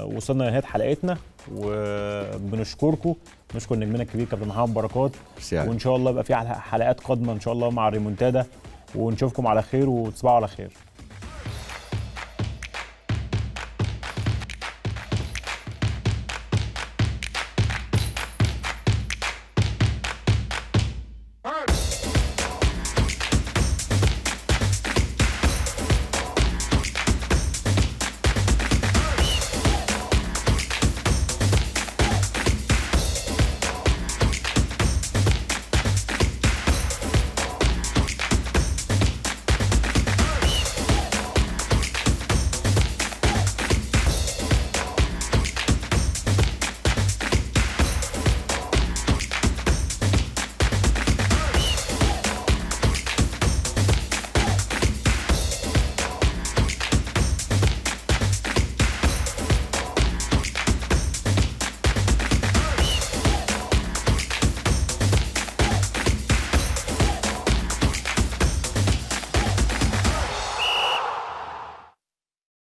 وصلنا لنهايه حلقتنا وبنشكركم نشكر نجمنا الكبير كابتن محمد بركات سيارة. وان شاء الله يبقى في حلقات قادمه ان شاء الله مع الريمونتادا ونشوفكم على خير وتصبحوا على خير